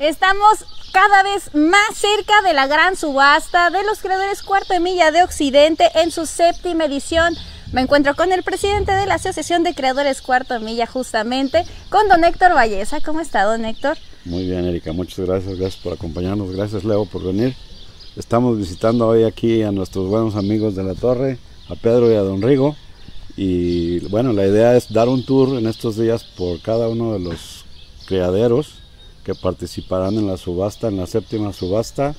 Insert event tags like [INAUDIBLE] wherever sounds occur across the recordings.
Estamos cada vez más cerca de la gran subasta de los creadores Cuarto Milla de Occidente en su séptima edición. Me encuentro con el presidente de la Asociación de Creadores Cuarto Milla, justamente, con don Héctor Valleza. ¿Cómo está, don Héctor? Muy bien, Erika. Muchas gracias. Gracias por acompañarnos. Gracias, Leo, por venir. Estamos visitando hoy aquí a nuestros buenos amigos de la Torre, a Pedro y a don Rigo. Y bueno, la idea es dar un tour en estos días por cada uno de los criaderos que participarán en la subasta, en la séptima subasta,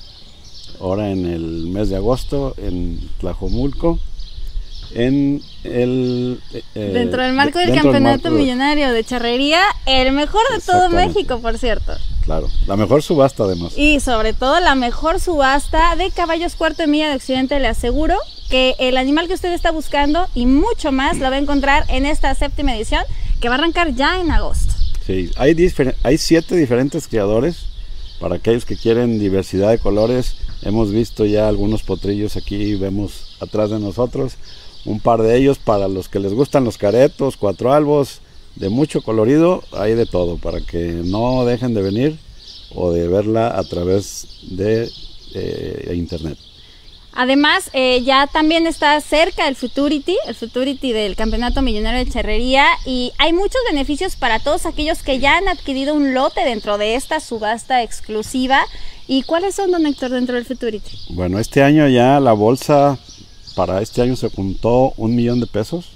ahora en el mes de agosto en Tlajomulco. En el. Eh, dentro del marco del campeonato millonario de... de charrería, el mejor de todo México, por cierto. Claro, la mejor subasta además. Y sobre todo la mejor subasta de caballos cuarto de milla de Occidente, le aseguro que el animal que usted está buscando y mucho más lo va a encontrar en esta séptima edición que va a arrancar ya en agosto hay, siete diferentes criadores. Para aquellos que quieren diversidad de colores, hemos visto ya algunos potrillos aquí, vemos atrás de nosotros un par de ellos. Para los que les gustan los caretos, cuatro albos, de mucho colorido, hay de todo, para que no dejen de venir o de verla a través de eh, internet. Además, eh, ya también está cerca el Futurity, el Futurity del Campeonato Millonario de Charrería y hay muchos beneficios para todos aquellos que ya han adquirido un lote dentro de esta subasta exclusiva. ¿Y cuáles son, don Héctor, dentro del Futurity? Bueno, este año ya la bolsa para este año se juntó un millón de pesos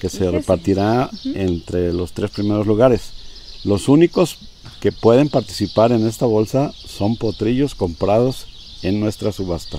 que se repartirá entre los tres primeros lugares. Los únicos que pueden participar en esta bolsa son potrillos comprados en nuestra subasta.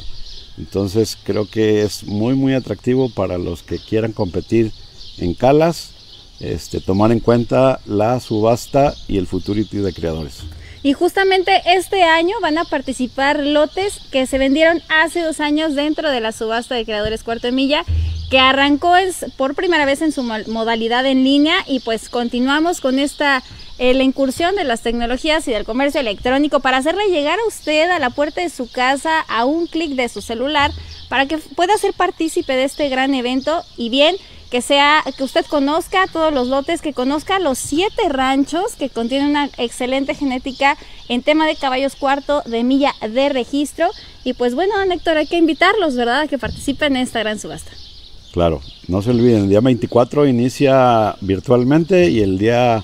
Entonces creo que es muy muy atractivo para los que quieran competir en calas, este, tomar en cuenta la subasta y el futurity de creadores. Y justamente este año van a participar lotes que se vendieron hace dos años dentro de la subasta de creadores cuarto de milla que arrancó por primera vez en su modalidad en línea y pues continuamos con esta eh, la incursión de las tecnologías y del comercio electrónico para hacerle llegar a usted a la puerta de su casa a un clic de su celular para que pueda ser partícipe de este gran evento y bien que sea que usted conozca todos los lotes, que conozca los siete ranchos que contienen una excelente genética en tema de caballos cuarto de milla de registro. Y pues bueno, Héctor, hay que invitarlos, ¿verdad?, a que participen en esta gran subasta. Claro, no se olviden, el día 24 inicia virtualmente y el día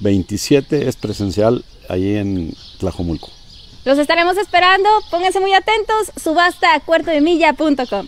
27 es presencial ahí en Tlajomulco. Los estaremos esperando, pónganse muy atentos, subasta cuarto de milla.com.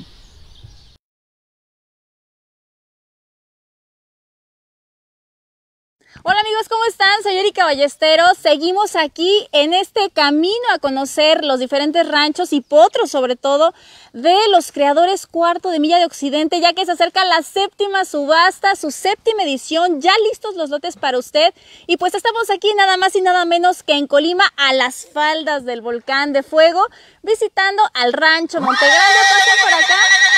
Hola amigos, ¿cómo están? Soy Erika Ballesteros. Seguimos aquí en este camino a conocer los diferentes ranchos y potros, sobre todo, de los creadores cuarto de milla de Occidente, ya que se acerca la séptima subasta, su séptima edición, ya listos los lotes para usted. Y pues estamos aquí nada más y nada menos que en Colima, a las faldas del volcán de fuego, visitando al rancho Montegrande. Pasen por acá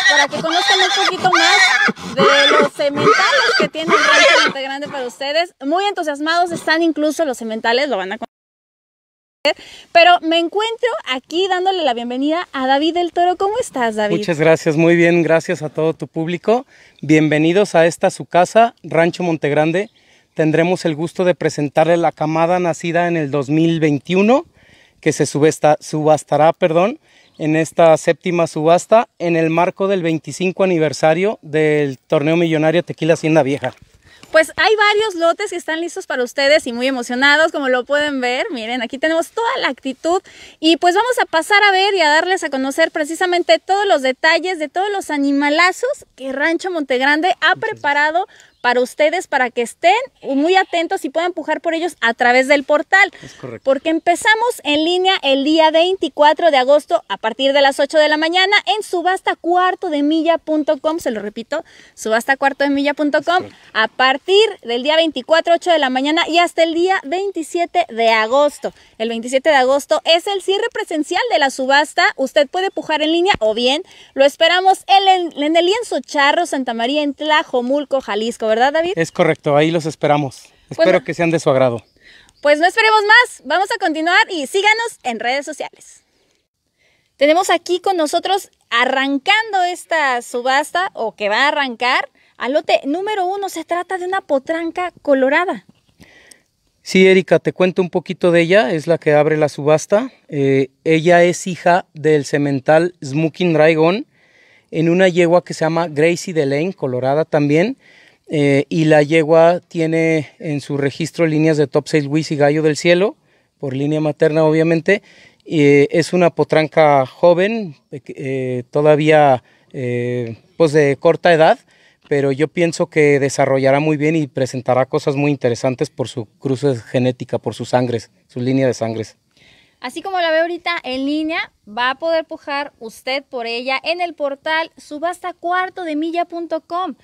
para que conozcan un poquito más de los cementales que tiene el rancho Montegrande para ustedes. Muy entusiasmados están incluso los cementales, lo van a pero me encuentro aquí dándole la bienvenida a David del Toro. ¿Cómo estás, David? Muchas gracias, muy bien, gracias a todo tu público. Bienvenidos a esta su casa, Rancho Montegrande. Tendremos el gusto de presentarle la camada nacida en el 2021, que se subastará, perdón, en esta séptima subasta en el marco del 25 aniversario del torneo millonario Tequila Hacienda Vieja pues hay varios lotes que están listos para ustedes y muy emocionados, como lo pueden ver. Miren, aquí tenemos toda la actitud y pues vamos a pasar a ver y a darles a conocer precisamente todos los detalles de todos los animalazos que Rancho Montegrande ha preparado para ustedes, para que estén muy atentos y puedan pujar por ellos a través del portal. Porque empezamos en línea el día 24 de agosto a partir de las 8 de la mañana en subastacuartodemilla.com, se lo repito, subastacuartodemilla.com a partir del día 24, 8 de la mañana y hasta el día 27 de agosto. El 27 de agosto es el cierre presencial de la subasta. Usted puede pujar en línea o bien lo esperamos en el, en el lienzo Charro Santa María en Tlajomulco, Jalisco. ¿verdad, David? Es correcto, ahí los esperamos. Pues Espero que sean de su agrado. Pues no esperemos más, vamos a continuar y síganos en redes sociales. Tenemos aquí con nosotros arrancando esta subasta o que va a arrancar al lote número uno. Se trata de una potranca colorada. Sí, Erika, te cuento un poquito de ella. Es la que abre la subasta. Eh, ella es hija del cemental Smoking Dragon en una yegua que se llama Gracie Delane, colorada también. Eh, y la yegua tiene en su registro líneas de Top 6 Luis y Gallo del Cielo, por línea materna obviamente. Eh, es una potranca joven, eh, todavía pues de corta edad, pero yo pienso que desarrollará muy bien y presentará cosas muy interesantes por su cruce genética, por sus sangres, su línea de sangres. Así como la ve ahorita en línea, va a poder pujar usted por ella en el portal subastacuartodemilla.com.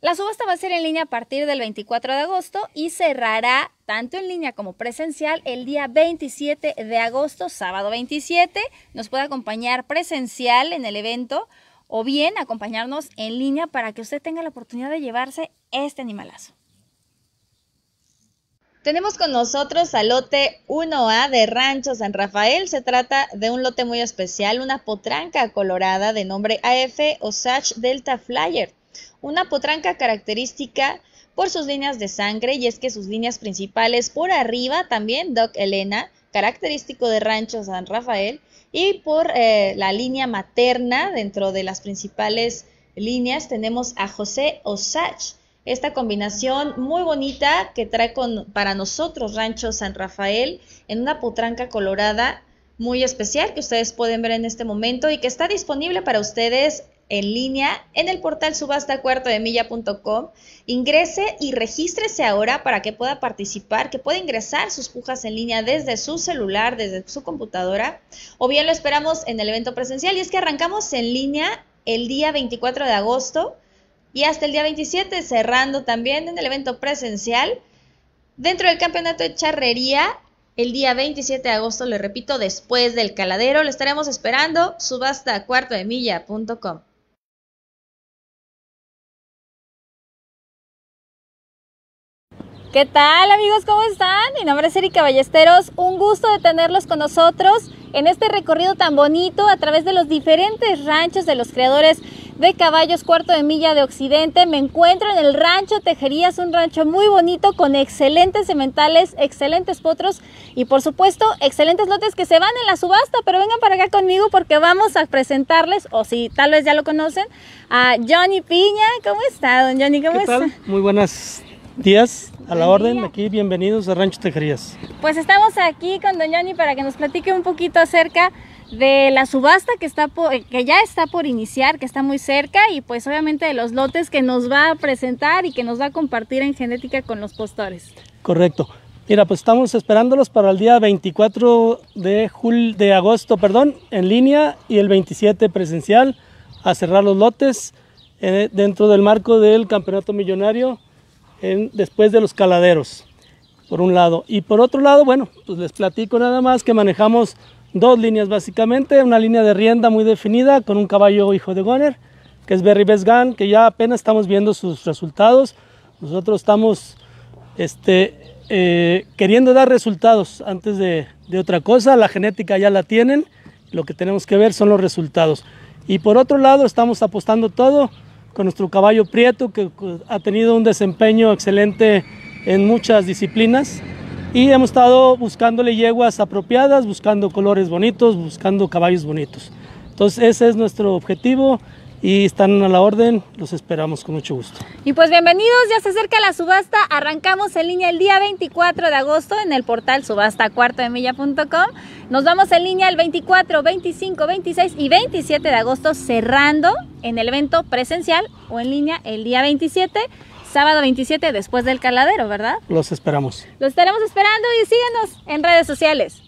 La subasta va a ser en línea a partir del 24 de agosto y cerrará tanto en línea como presencial el día 27 de agosto, sábado 27. Nos puede acompañar presencial en el evento o bien acompañarnos en línea para que usted tenga la oportunidad de llevarse este animalazo. Tenemos con nosotros al lote 1A de Rancho San Rafael. Se trata de un lote muy especial, una potranca colorada de nombre AF Osage Delta Flyer una potranca característica por sus líneas de sangre y es que sus líneas principales por arriba también Doc Elena, característico de Rancho San Rafael, y por eh, la línea materna dentro de las principales líneas tenemos a José Osach. Esta combinación muy bonita que trae con, para nosotros Rancho San Rafael en una potranca colorada muy especial que ustedes pueden ver en este momento y que está disponible para ustedes en línea en el portal subastacuartodemilla.com. Ingrese y regístrese ahora para que pueda participar, que pueda ingresar sus pujas en línea desde su celular, desde su computadora, o bien lo esperamos en el evento presencial. Y es que arrancamos en línea el día 24 de agosto y hasta el día 27, cerrando también en el evento presencial. Dentro del campeonato de charrería, el día 27 de agosto, le repito, después del caladero, lo estaremos esperando, subasta de ¿Qué tal amigos? ¿Cómo están? Mi nombre es Erika Ballesteros. Un gusto de tenerlos con nosotros en este recorrido tan bonito a través de los diferentes ranchos de los creadores de caballos cuarto de milla de Occidente. Me encuentro en el rancho Tejerías, un rancho muy bonito con excelentes sementales, excelentes potros y por supuesto excelentes lotes que se van en la subasta. Pero vengan para acá conmigo porque vamos a presentarles, o si tal vez ya lo conocen, a Johnny Piña. ¿Cómo está, don Johnny? ¿Cómo está? Muy buenos días. A la orden, aquí bienvenidos a Rancho Tejerías. Pues estamos aquí con Doñani para que nos platique un poquito acerca de la subasta que, está eh, que ya está por iniciar, que está muy cerca y pues obviamente de los lotes que nos va a presentar y que nos va a compartir en genética con los postores. Correcto. Mira, pues estamos esperándolos para el día 24 de, jul de agosto perdón, en línea y el 27 presencial a cerrar los lotes eh, dentro del marco del Campeonato Millonario después de los caladeros, por un lado. Y por otro lado, bueno, pues les platico nada más que manejamos dos líneas básicamente, una línea de rienda muy definida con un caballo hijo de Goner, que es Berry Best Gun, que ya apenas estamos viendo sus resultados. Nosotros estamos este, eh, queriendo dar resultados antes de otra cosa, la genética ya la tienen, lo que tenemos que ver son los resultados. Y por otro lado, estamos apostando todo con nuestro caballo Prieto, que ha tenido un desempeño excelente en muchas disciplinas. Y hemos estado buscándole yeguas apropiadas, buscando colores bonitos, buscando caballos bonitos. Entonces ese es nuestro objetivo y están a la orden, los esperamos con mucho gusto. Y pues bienvenidos, ya se acerca la subasta, arrancamos en línea el día 24 de agosto en el portal subasta nos vamos en línea el 24, 25, 26 y 27 de agosto cerrando en el evento presencial o en línea el día 27 sábado 27 después del caladero, ¿verdad? Los esperamos. Los estaremos esperando y síguenos en redes sociales.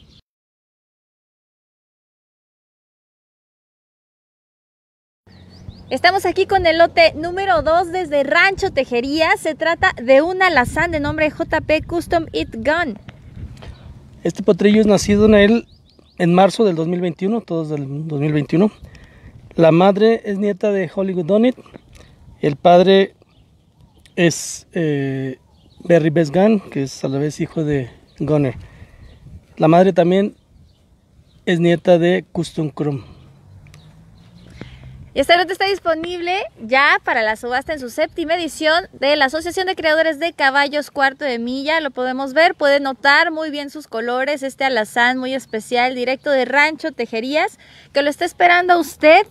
Estamos aquí con el lote número 2 desde Rancho Tejería. Se trata de un alazán de nombre JP Custom It Gun. Este potrillo es nacido en, el, en marzo del 2021, todos del 2021. La madre es nieta de Hollywood Donit. El padre es eh, Barry Best Gun, que es a la vez hijo de Gunner. La madre también es nieta de Custom Chrome. Y lote este está disponible ya para la subasta en su séptima edición de la Asociación de Creadores de Caballos Cuarto de Milla. Lo podemos ver, puede notar muy bien sus colores, este alazán muy especial, directo de Rancho Tejerías, que lo está esperando a usted.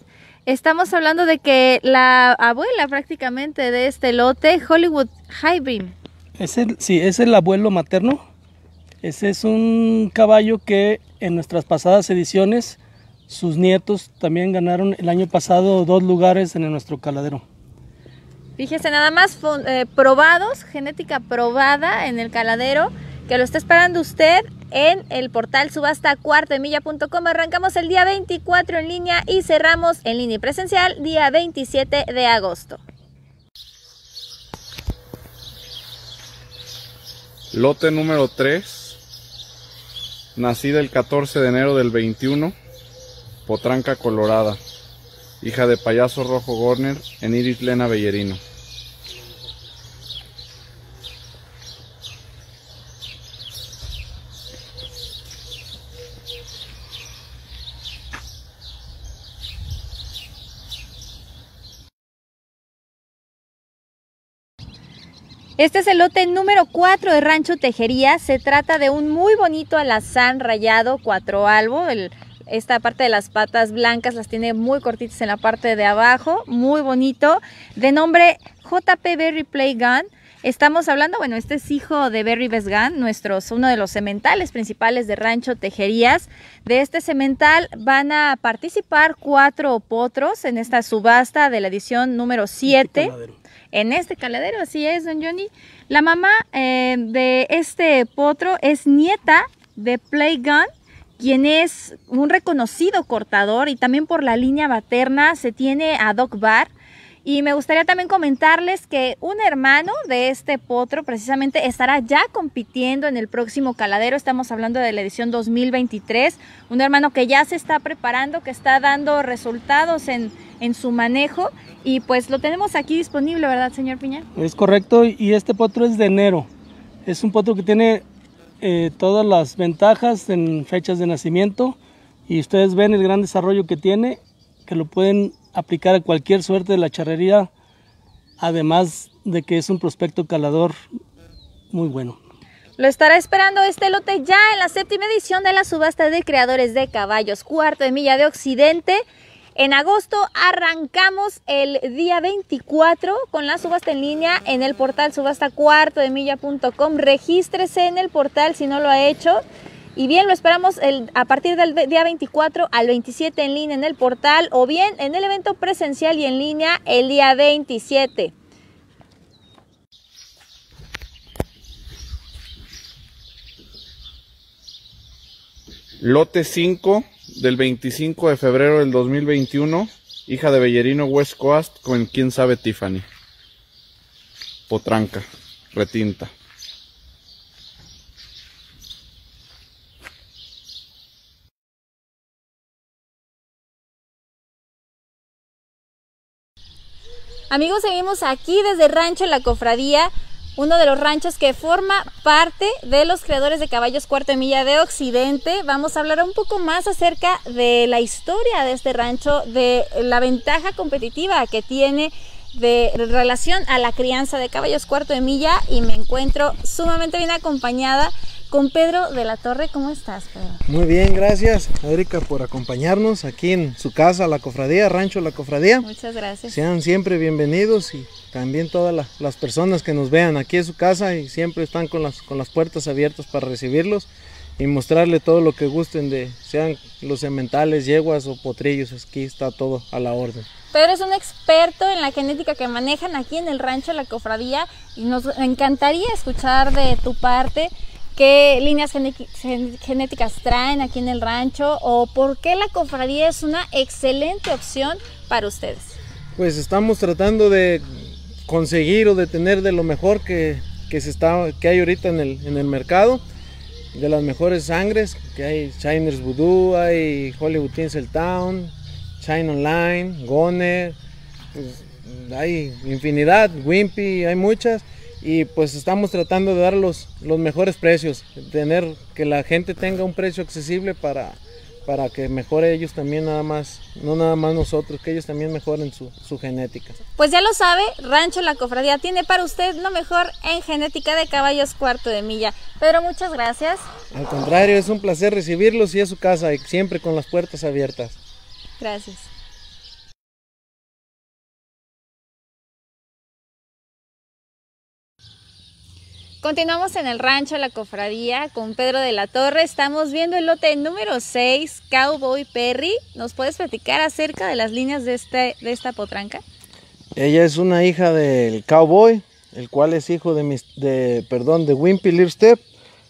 Estamos hablando de que la abuela prácticamente de este lote, Hollywood High sí, es el abuelo materno. Ese es un caballo que en nuestras pasadas ediciones sus nietos también ganaron el año pasado dos lugares en nuestro caladero. Fíjese, nada más eh, probados, genética probada en el caladero, que lo está esperando usted en el portal subasta Arrancamos el día 24 en línea y cerramos en línea y presencial día 27 de agosto. Lote número 3, nacida el 14 de enero del 21. Potranca Colorada, hija de Payaso Rojo Gorner en Iris Lena Bellerino. Este es el lote número 4 de Rancho Tejería. Se trata de un muy bonito alazán rayado, 4 albo, el esta parte de las patas blancas las tiene muy cortitas en la parte de abajo, muy bonito. De nombre JP Berry Play Gun. Estamos hablando, bueno, este es hijo de Berry Gun. nuestros, uno de los cementales principales de Rancho Tejerías. De este cemental van a participar cuatro potros en esta subasta de la edición número 7. Este en este caladero, así es, don Johnny. La mamá eh, de este potro es nieta de Play Gun, quien es un reconocido cortador y también por la línea materna se tiene a Doc Bar. Y me gustaría también comentarles que un hermano de este potro precisamente estará ya compitiendo en el próximo caladero. Estamos hablando de la edición 2023. Un hermano que ya se está preparando, que está dando resultados en, en su manejo. Y pues lo tenemos aquí disponible, ¿verdad, señor Piña? Es correcto. Y este potro es de enero. Es un potro que tiene eh, todas las ventajas en fechas de nacimiento y ustedes ven el gran desarrollo que tiene, que lo pueden aplicar a cualquier suerte de la charrería, además de que es un prospecto calador muy bueno. Lo estará esperando este lote ya en la séptima edición de la subasta de creadores de caballos, cuarto de milla de Occidente. En agosto arrancamos el día 24 con la subasta en línea en el portal subastacuartodemilla.com. Regístrese en el portal si no lo ha hecho. Y bien, lo esperamos a partir del día 24 al 27 en línea en el portal o bien en el evento presencial y en línea el día 27. Lote 5 del 25 de febrero del 2021, hija de Bellerino West Coast con quién sabe Tiffany. Potranca, retinta. Amigos, seguimos aquí desde Rancho La Cofradía uno de los ranchos que forma parte de los creadores de caballos cuarto de milla de Occidente. Vamos a hablar un poco más acerca de la historia de este rancho, de la ventaja competitiva que tiene de relación a la crianza de caballos cuarto de milla y me encuentro sumamente bien acompañada con Pedro de la Torre. ¿Cómo estás, Pedro? Muy bien, gracias, Erika, por acompañarnos aquí en su casa, la Cofradía, Rancho La Cofradía. Muchas gracias. Sean siempre bienvenidos y también todas las personas que nos vean aquí en su casa y siempre están con las, con las puertas abiertas para recibirlos y mostrarle todo lo que gusten de sean los sementales, yeguas o potrillos, aquí está todo a la orden. Pedro es un experto en la genética que manejan aquí en el rancho La Cofradía y nos encantaría escuchar de tu parte qué líneas genéticas traen aquí en el rancho o por qué la cofradía es una excelente opción para ustedes. Pues estamos tratando de conseguir o de tener de lo mejor que, que hay ahorita en el, mercado, de las mejores sangres, que hay Shiner's Voodoo, hay Hollywood Tinsel Town, China Online, Goner, pues, hay infinidad, Wimpy, hay muchas y pues estamos tratando de dar los, mejores precios, tener que la gente tenga un precio accesible para, para que mejore ellos también nada más, no nada más nosotros, que ellos también mejoren su, genética. Pues ya lo sabe, Rancho La Cofradía tiene para usted lo mejor en genética de caballos cuarto de milla. Pedro, muchas gracias. Al contrario, es un placer recibirlos y a su casa, y siempre con las puertas abiertas. Gracias. Continuamos en el rancho La Cofradía con Pedro de la Torre. Estamos viendo el lote número 6, Cowboy Perry. ¿Nos puedes platicar acerca de las líneas este, de, esta potranca? Ella es una hija del Cowboy, el cual es hijo de, perdón, de Wimpy Lipstep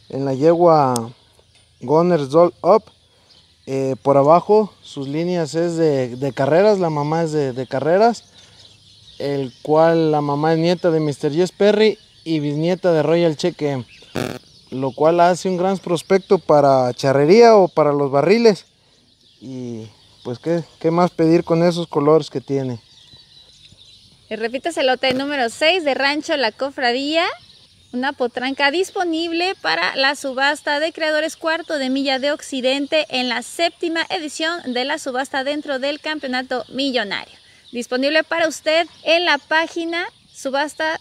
en la yegua Goners Doll Up. Eh, por abajo sus líneas es de, carreras, la mamá es de, carreras, el cual la mamá es nieta de Mr. Jess Perry y bisnieta de Royal Cheque, lo cual hace un gran prospecto para charrería o para los barriles. Y pues, ¿qué, qué más pedir con esos colores que tiene? Y eh, el lote número 6 de Rancho La Cofradía, una potranca disponible para la subasta de creadores cuarto de milla de Occidente en la séptima edición de la subasta dentro del campeonato millonario. Disponible para usted en la página subasta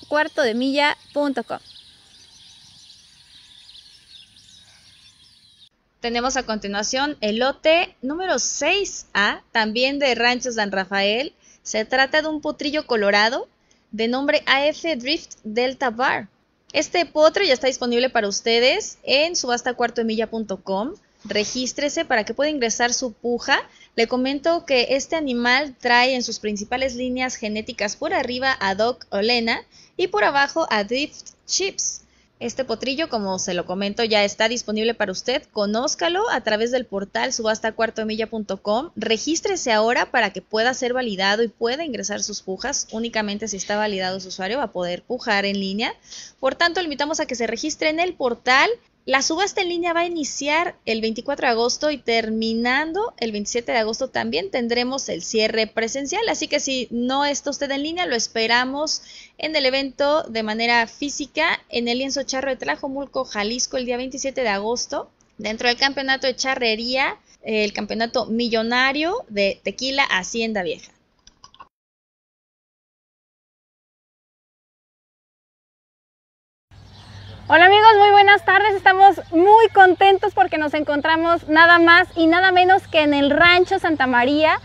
Tenemos a continuación el lote número 6A, también de Ranchos San Rafael. Se trata de un potrillo colorado de nombre AF Drift Delta Bar. Este potro ya está disponible para ustedes en subastacuartoemilla.com. Regístrese para que pueda ingresar su puja le comento que este animal trae en sus principales líneas genéticas por arriba a Doc Olena y por abajo a Drift Chips. Este potrillo, como se lo comento, ya está disponible para usted. Conózcalo a través del portal subastacuartomilla.com. Regístrese ahora para que pueda ser validado y pueda ingresar sus pujas. Únicamente si está validado su usuario va a poder pujar en línea. Por tanto, le invitamos a que se registre en el portal la subasta en línea va a iniciar el 24 de agosto y terminando el 27 de agosto también tendremos el cierre presencial. Así que si no está usted en línea, lo esperamos en el evento de manera física en el lienzo charro de Tlajomulco, Jalisco, el día 27 de agosto, dentro del campeonato de charrería, el campeonato millonario de tequila Hacienda Vieja. Hola amigos, muy buenas tardes. Estamos muy contentos porque nos encontramos nada más y nada menos que en el Rancho Santa María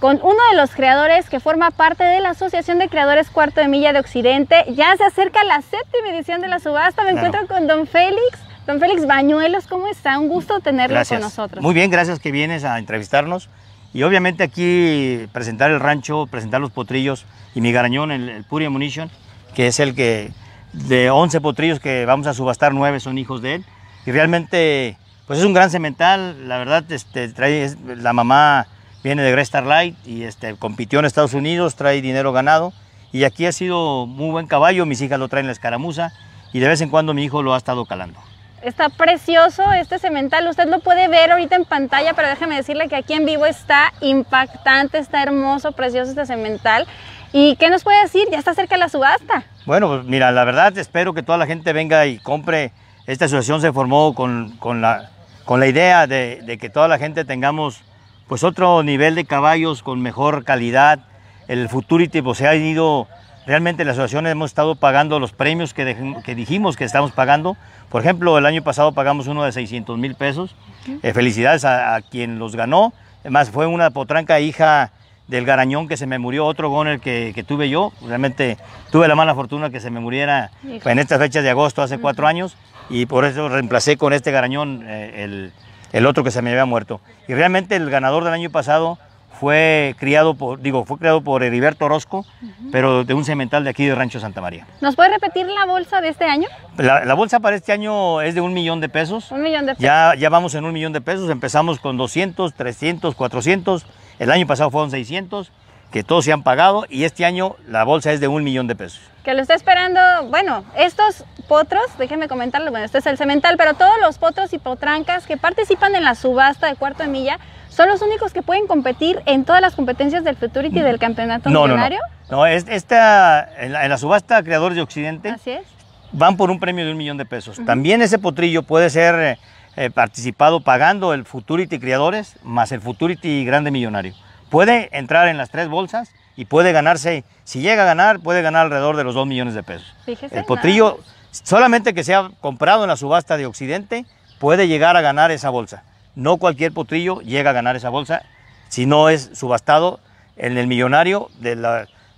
con uno de los creadores que forma parte de la Asociación de Creadores Cuarto de Milla de Occidente. Ya se acerca la séptima edición de la subasta. Me encuentro con don Félix. Don Félix Bañuelos, ¿cómo está? Un gusto tenerlo con nosotros. Muy bien, gracias que vienes a entrevistarnos. Y obviamente aquí presentar el rancho, presentar los potrillos y mi garañón, el, Puri Munition, que es el que de 11 potrillos que vamos a subastar, 9 son hijos de él. Y realmente, pues es un gran cemental La verdad, este, trae, la mamá viene de Great Light y este, compitió en Estados Unidos, trae dinero ganado. Y aquí ha sido muy buen caballo, mis hijas lo traen la escaramuza y de vez en cuando mi hijo lo ha estado calando. Está precioso este cemental, usted lo puede ver ahorita en pantalla, pero déjeme decirle que aquí en vivo está impactante, está hermoso, precioso este cemental. ¿Y qué nos puede decir? Ya está cerca la subasta. Bueno, pues, mira, la verdad espero que toda la gente venga y compre. Esta asociación se formó con, la, con la, idea de, que toda la gente tengamos pues otro nivel de caballos con mejor calidad. El Futurity pues, se ha ido, realmente la asociación hemos estado pagando los premios que, que dijimos que estamos pagando. Por ejemplo, el año pasado pagamos uno de 600 mil pesos. Eh, felicidades a, a, quien los ganó. Además fue una potranca hija del Garañón que se me murió, otro goner que, que tuve yo. Realmente tuve la mala fortuna que se me muriera en estas fechas de agosto hace cuatro años y por eso reemplacé con este Garañón eh, el, otro que se me había muerto. Y realmente el ganador del año pasado fue criado por, digo, fue creado por Heriberto Orozco, pero de un cemental de aquí de Rancho Santa María. ¿Nos puede repetir la bolsa de este año? La, bolsa para este año es de un millón de pesos. Un millón de pesos. Ya, ya vamos en un millón de pesos, empezamos con 200, 300, 400 el año pasado fueron 600, que todos se han pagado y este año la bolsa es de un millón de pesos. Que lo está esperando, bueno, estos potros, déjenme comentarlo, bueno, este es el cemental, pero todos los potros y potrancas que participan en la subasta de cuarto de milla son los únicos que pueden competir en todas las competencias del Futurity del campeonato no, No, no, no es, esta, en la, subasta Creadores de Occidente Así es. van por un premio de un millón de pesos. También ese potrillo puede ser eh, He eh, participado pagando el Futurity Criadores más el Futurity Grande Millonario. Puede entrar en las tres bolsas y puede ganarse, si llega a ganar, puede ganar alrededor de los 2 millones de pesos. el potrillo, solamente que sea comprado en la subasta de Occidente, puede llegar a ganar esa bolsa. No cualquier potrillo llega a ganar esa bolsa si no es subastado en el millonario de,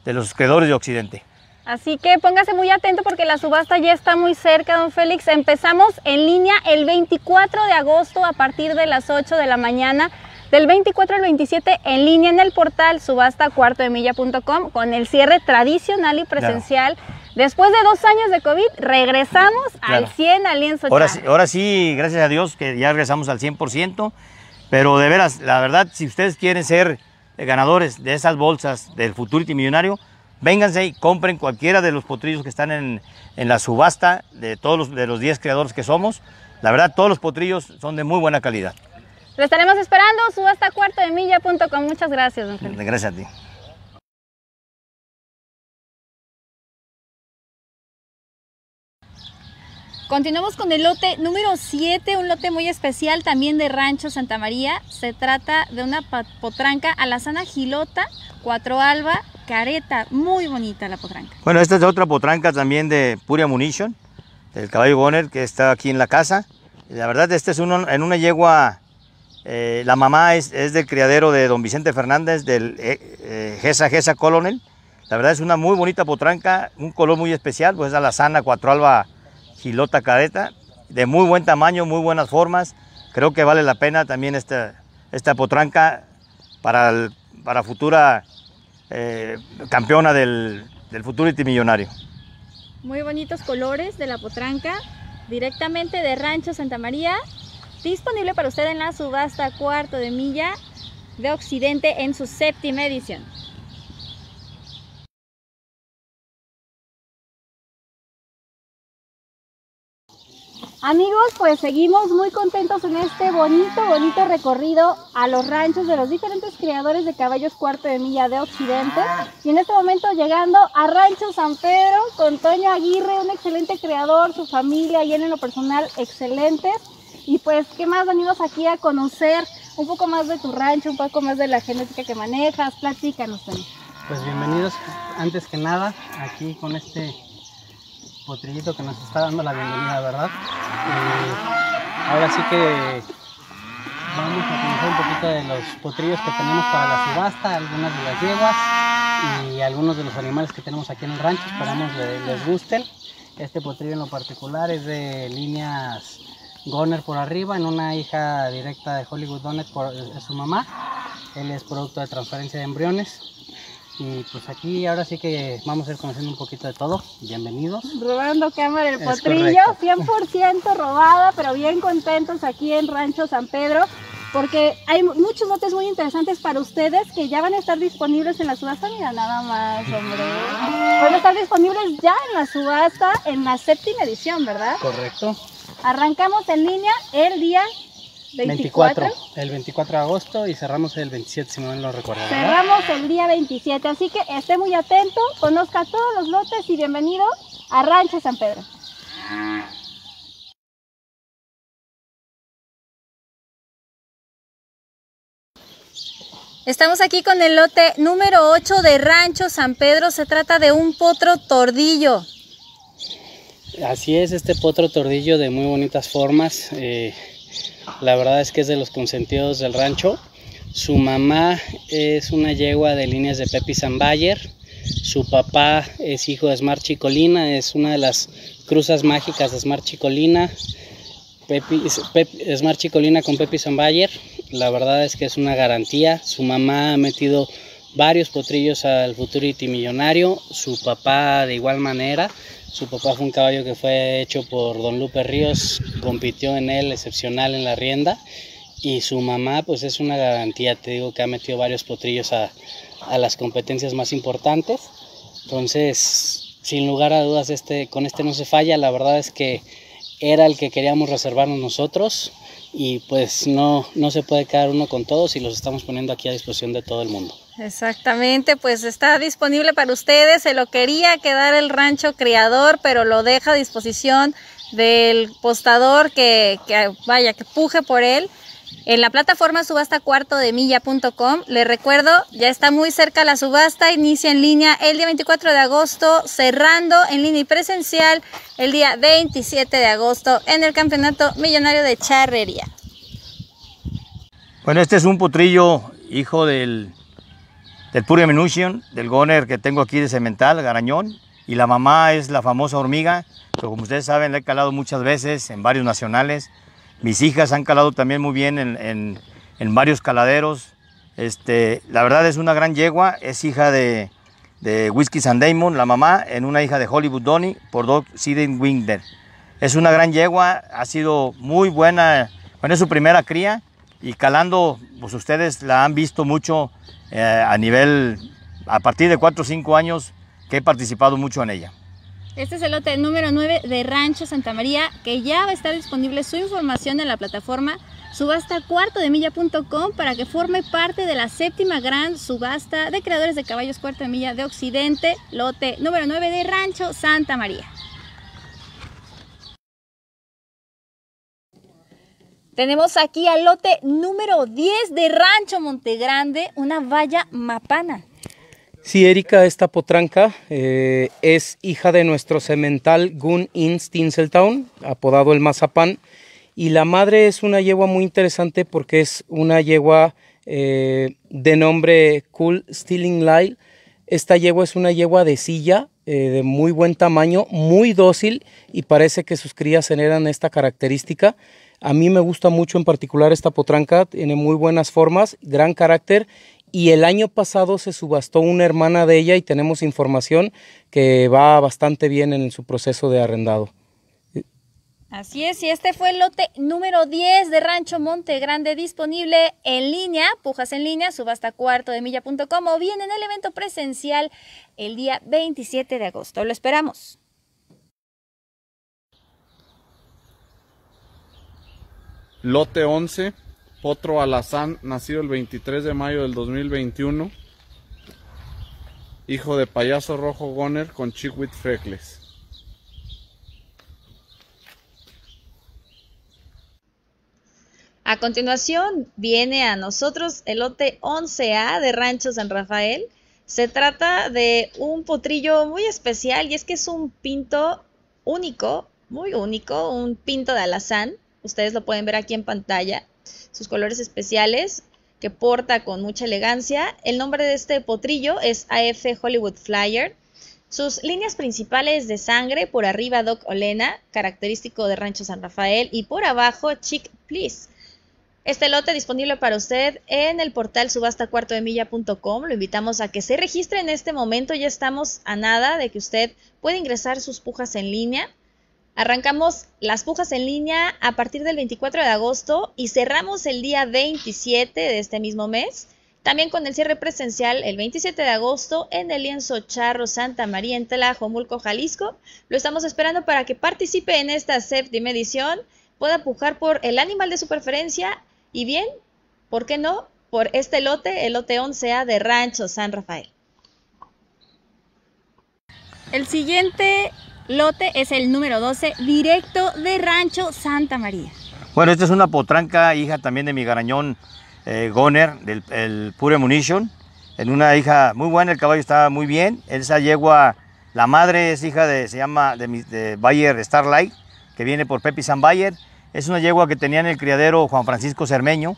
de los creadores de Occidente. Así que póngase muy atento porque la subasta ya está muy cerca, don Félix. Empezamos en línea el 24 de agosto a partir de las 8 de la mañana. Del 24 al 27 en línea en el portal subastacuartodemilla.com con el cierre tradicional y presencial. Después de dos años de COVID, regresamos al 100 al lienzo ahora sí, ahora sí, gracias a Dios que ya regresamos al 100%, pero de veras, la verdad, si ustedes quieren ser ganadores de esas bolsas del Futurity Millonario, Vénganse y compren cualquiera de los potrillos que están en, la subasta de todos los, de los 10 creadores que somos. La verdad, todos los potrillos son de muy buena calidad. Lo estaremos esperando. Subasta cuarto de milla.com. Muchas gracias, don Felipe. Gracias a ti. Continuamos con el lote número 7, un lote muy especial también de Rancho Santa María. Se trata de una potranca alazana gilota, cuatro alba, careta. Muy bonita la potranca. Bueno, esta es otra potranca también de Puria Munition, del caballo Bonner que está aquí en la casa. La verdad, este es uno, en una yegua, eh, la mamá es, del criadero de don Vicente Fernández, del eh, eh, Gesa Gesa Colonel. La verdad es una muy bonita potranca, un color muy especial, pues es alazana, cuatro alba Gilota careta, de muy buen tamaño, muy buenas formas. Creo que vale la pena también esta, esta potranca para, futura eh, campeona del, del Futurity Millonario. Muy bonitos colores de la potranca, directamente de Rancho Santa María, disponible para usted en la subasta cuarto de milla de Occidente en su séptima edición. Amigos, pues seguimos muy contentos en este bonito, bonito recorrido a los ranchos de los diferentes criadores de caballos cuarto de milla de Occidente. Y en este momento llegando a Rancho San Pedro con Toño Aguirre, un excelente creador, su familia y en lo personal excelente. Y pues, ¿qué más venimos aquí a conocer? Un poco más de tu rancho, un poco más de la genética que manejas. Platícanos, Toño. Pues bienvenidos, antes que nada, aquí con este Potrillito que nos está dando la bienvenida, ¿verdad? Eh, ahora sí que vamos a conocer un poquito de los potrillos que tenemos para la subasta, algunas de las yeguas y algunos de los animales que tenemos aquí en el rancho, esperamos les, les gusten. Este potrillo en lo particular es de líneas Goner por arriba, en una hija directa de Hollywood Donut, por su mamá. Él es producto de transferencia de embriones y pues aquí ahora sí que vamos a ir conociendo un poquito de todo. Bienvenidos. Robando cámara el potrillo, 100% robada, pero bien contentos aquí en Rancho San Pedro, porque hay muchos lotes muy interesantes para ustedes que ya van a estar disponibles en la subasta. Mira, nada más, hombre. Van a estar disponibles ya en la subasta en la séptima edición, ¿verdad? Correcto. Arrancamos en línea el día 24. el 24 de agosto y cerramos el 27, si no me lo recuerdo. Cerramos el día 27, así que esté muy atento, conozca todos los lotes y bienvenido a Rancho San Pedro. Estamos aquí con el lote número 8 de Rancho San Pedro. Se trata de un potro tordillo. Así es, este potro tordillo de muy bonitas formas. Eh, la verdad es que es de los consentidos del rancho. Su mamá es una yegua de líneas de Pepi Bayer. Su papá es hijo de Smart Chicolina, es una de las cruzas mágicas de Smart Chicolina. Pepi, Smart Chicolina con Pepi Zambayer. La verdad es que es una garantía. Su mamá ha metido varios potrillos al Futurity Millonario. Su papá de igual manera. Su papá fue un caballo que fue hecho por don Lupe Ríos, compitió en él excepcional en la rienda y su mamá pues es una garantía, te digo que ha metido varios potrillos a, las competencias más importantes. Entonces, sin lugar a dudas, este, con este no se falla, la verdad es que era el que queríamos reservarnos nosotros y pues no, no se puede quedar uno con todos y los estamos poniendo aquí a disposición de todo el mundo. Exactamente, pues está disponible para ustedes. Se lo quería quedar el rancho criador, pero lo deja a disposición del postador que, vaya, que puje por él. En la plataforma subasta cuarto de les recuerdo, ya está muy cerca la subasta, inicia en línea el día 24 de agosto, cerrando en línea y presencial el día 27 de agosto en el Campeonato Millonario de Charrería. Bueno, este es un potrillo hijo del del Pure del goner que tengo aquí de cemental, garañón. Y la mamá es la famosa hormiga, que como ustedes saben la he calado muchas veces en varios nacionales. Mis hijas han calado también muy bien en, varios caladeros. Este, la verdad es una gran yegua, es hija de, de Whiskey San la mamá, en una hija de Hollywood Donny por Doc Sidney Winder. Es una gran yegua, ha sido muy buena, bueno, es su primera cría y calando, pues ustedes la han visto mucho eh, a nivel, a partir de 4 o 5 años que he participado mucho en ella. Este es el lote número 9 de Rancho Santa María, que ya va a estar disponible su información en la plataforma subasta cuarto de milla.com para que forme parte de la séptima gran subasta de creadores de caballos cuarto de milla de Occidente, lote número 9 de Rancho Santa María. Tenemos aquí al lote número 10 de Rancho Montegrande, una valla mapana. Sí, Erika, esta potranca eh, es hija de nuestro semental Gun in Stinseltown, apodado el Mazapán, y la madre es una yegua muy interesante porque es una yegua eh, de nombre Cool Stealing Lyle. Esta yegua es una yegua de silla, eh, de muy buen tamaño, muy dócil, y parece que sus crías generan esta característica. A mí me gusta mucho en particular esta potranca, tiene muy buenas formas, gran carácter y el año pasado se subastó una hermana de ella y tenemos información que va bastante bien en su proceso de arrendado. Así es, y este fue el lote número 10 de Rancho Monte Grande disponible en línea, pujas en línea, subasta cuarto de milla.com o bien en el evento presencial el día 27 de agosto. Lo esperamos. Lote 11, Potro Alazán, nacido el 23 de mayo del 2021. Hijo de payaso rojo goner con chiquit freckles. A continuación viene a nosotros el lote 11A de Rancho San Rafael. Se trata de un potrillo muy especial y es que es un pinto único, muy único, un pinto de alazán ustedes lo pueden ver aquí en pantalla, sus colores especiales, que porta con mucha elegancia. El nombre de este potrillo es AF Hollywood Flyer. Sus líneas principales de sangre, por arriba Doc Olena, característico de Rancho San Rafael, y por abajo Chick Please. Este lote disponible para usted en el portal subastacuartodemilla.com. Lo invitamos a que se registre en este momento. Ya estamos a nada de que usted pueda ingresar sus pujas en línea. Arrancamos las pujas en línea a partir del 24 de agosto y cerramos el día 27 de este mismo mes, también con el cierre presencial el 27 de agosto en el lienzo Charro Santa María en Tlajomulco, Jalisco. Lo estamos esperando para que participe en esta séptima edición, pueda pujar por el animal de su preferencia y bien, ¿por qué no? Por este lote, el lote 11A de Rancho San Rafael. El siguiente lote es el número 12, directo de Rancho Santa María. Bueno, esta es una potranca, hija también de mi garañón eh, Goner, del Pure Munition. En una hija muy buena, el caballo está muy bien. Esa yegua, la madre es hija de, se llama, de, Bayer Starlight, que viene por Pepi San Bayer. Es una yegua que tenía en el criadero Juan Francisco Cermeño,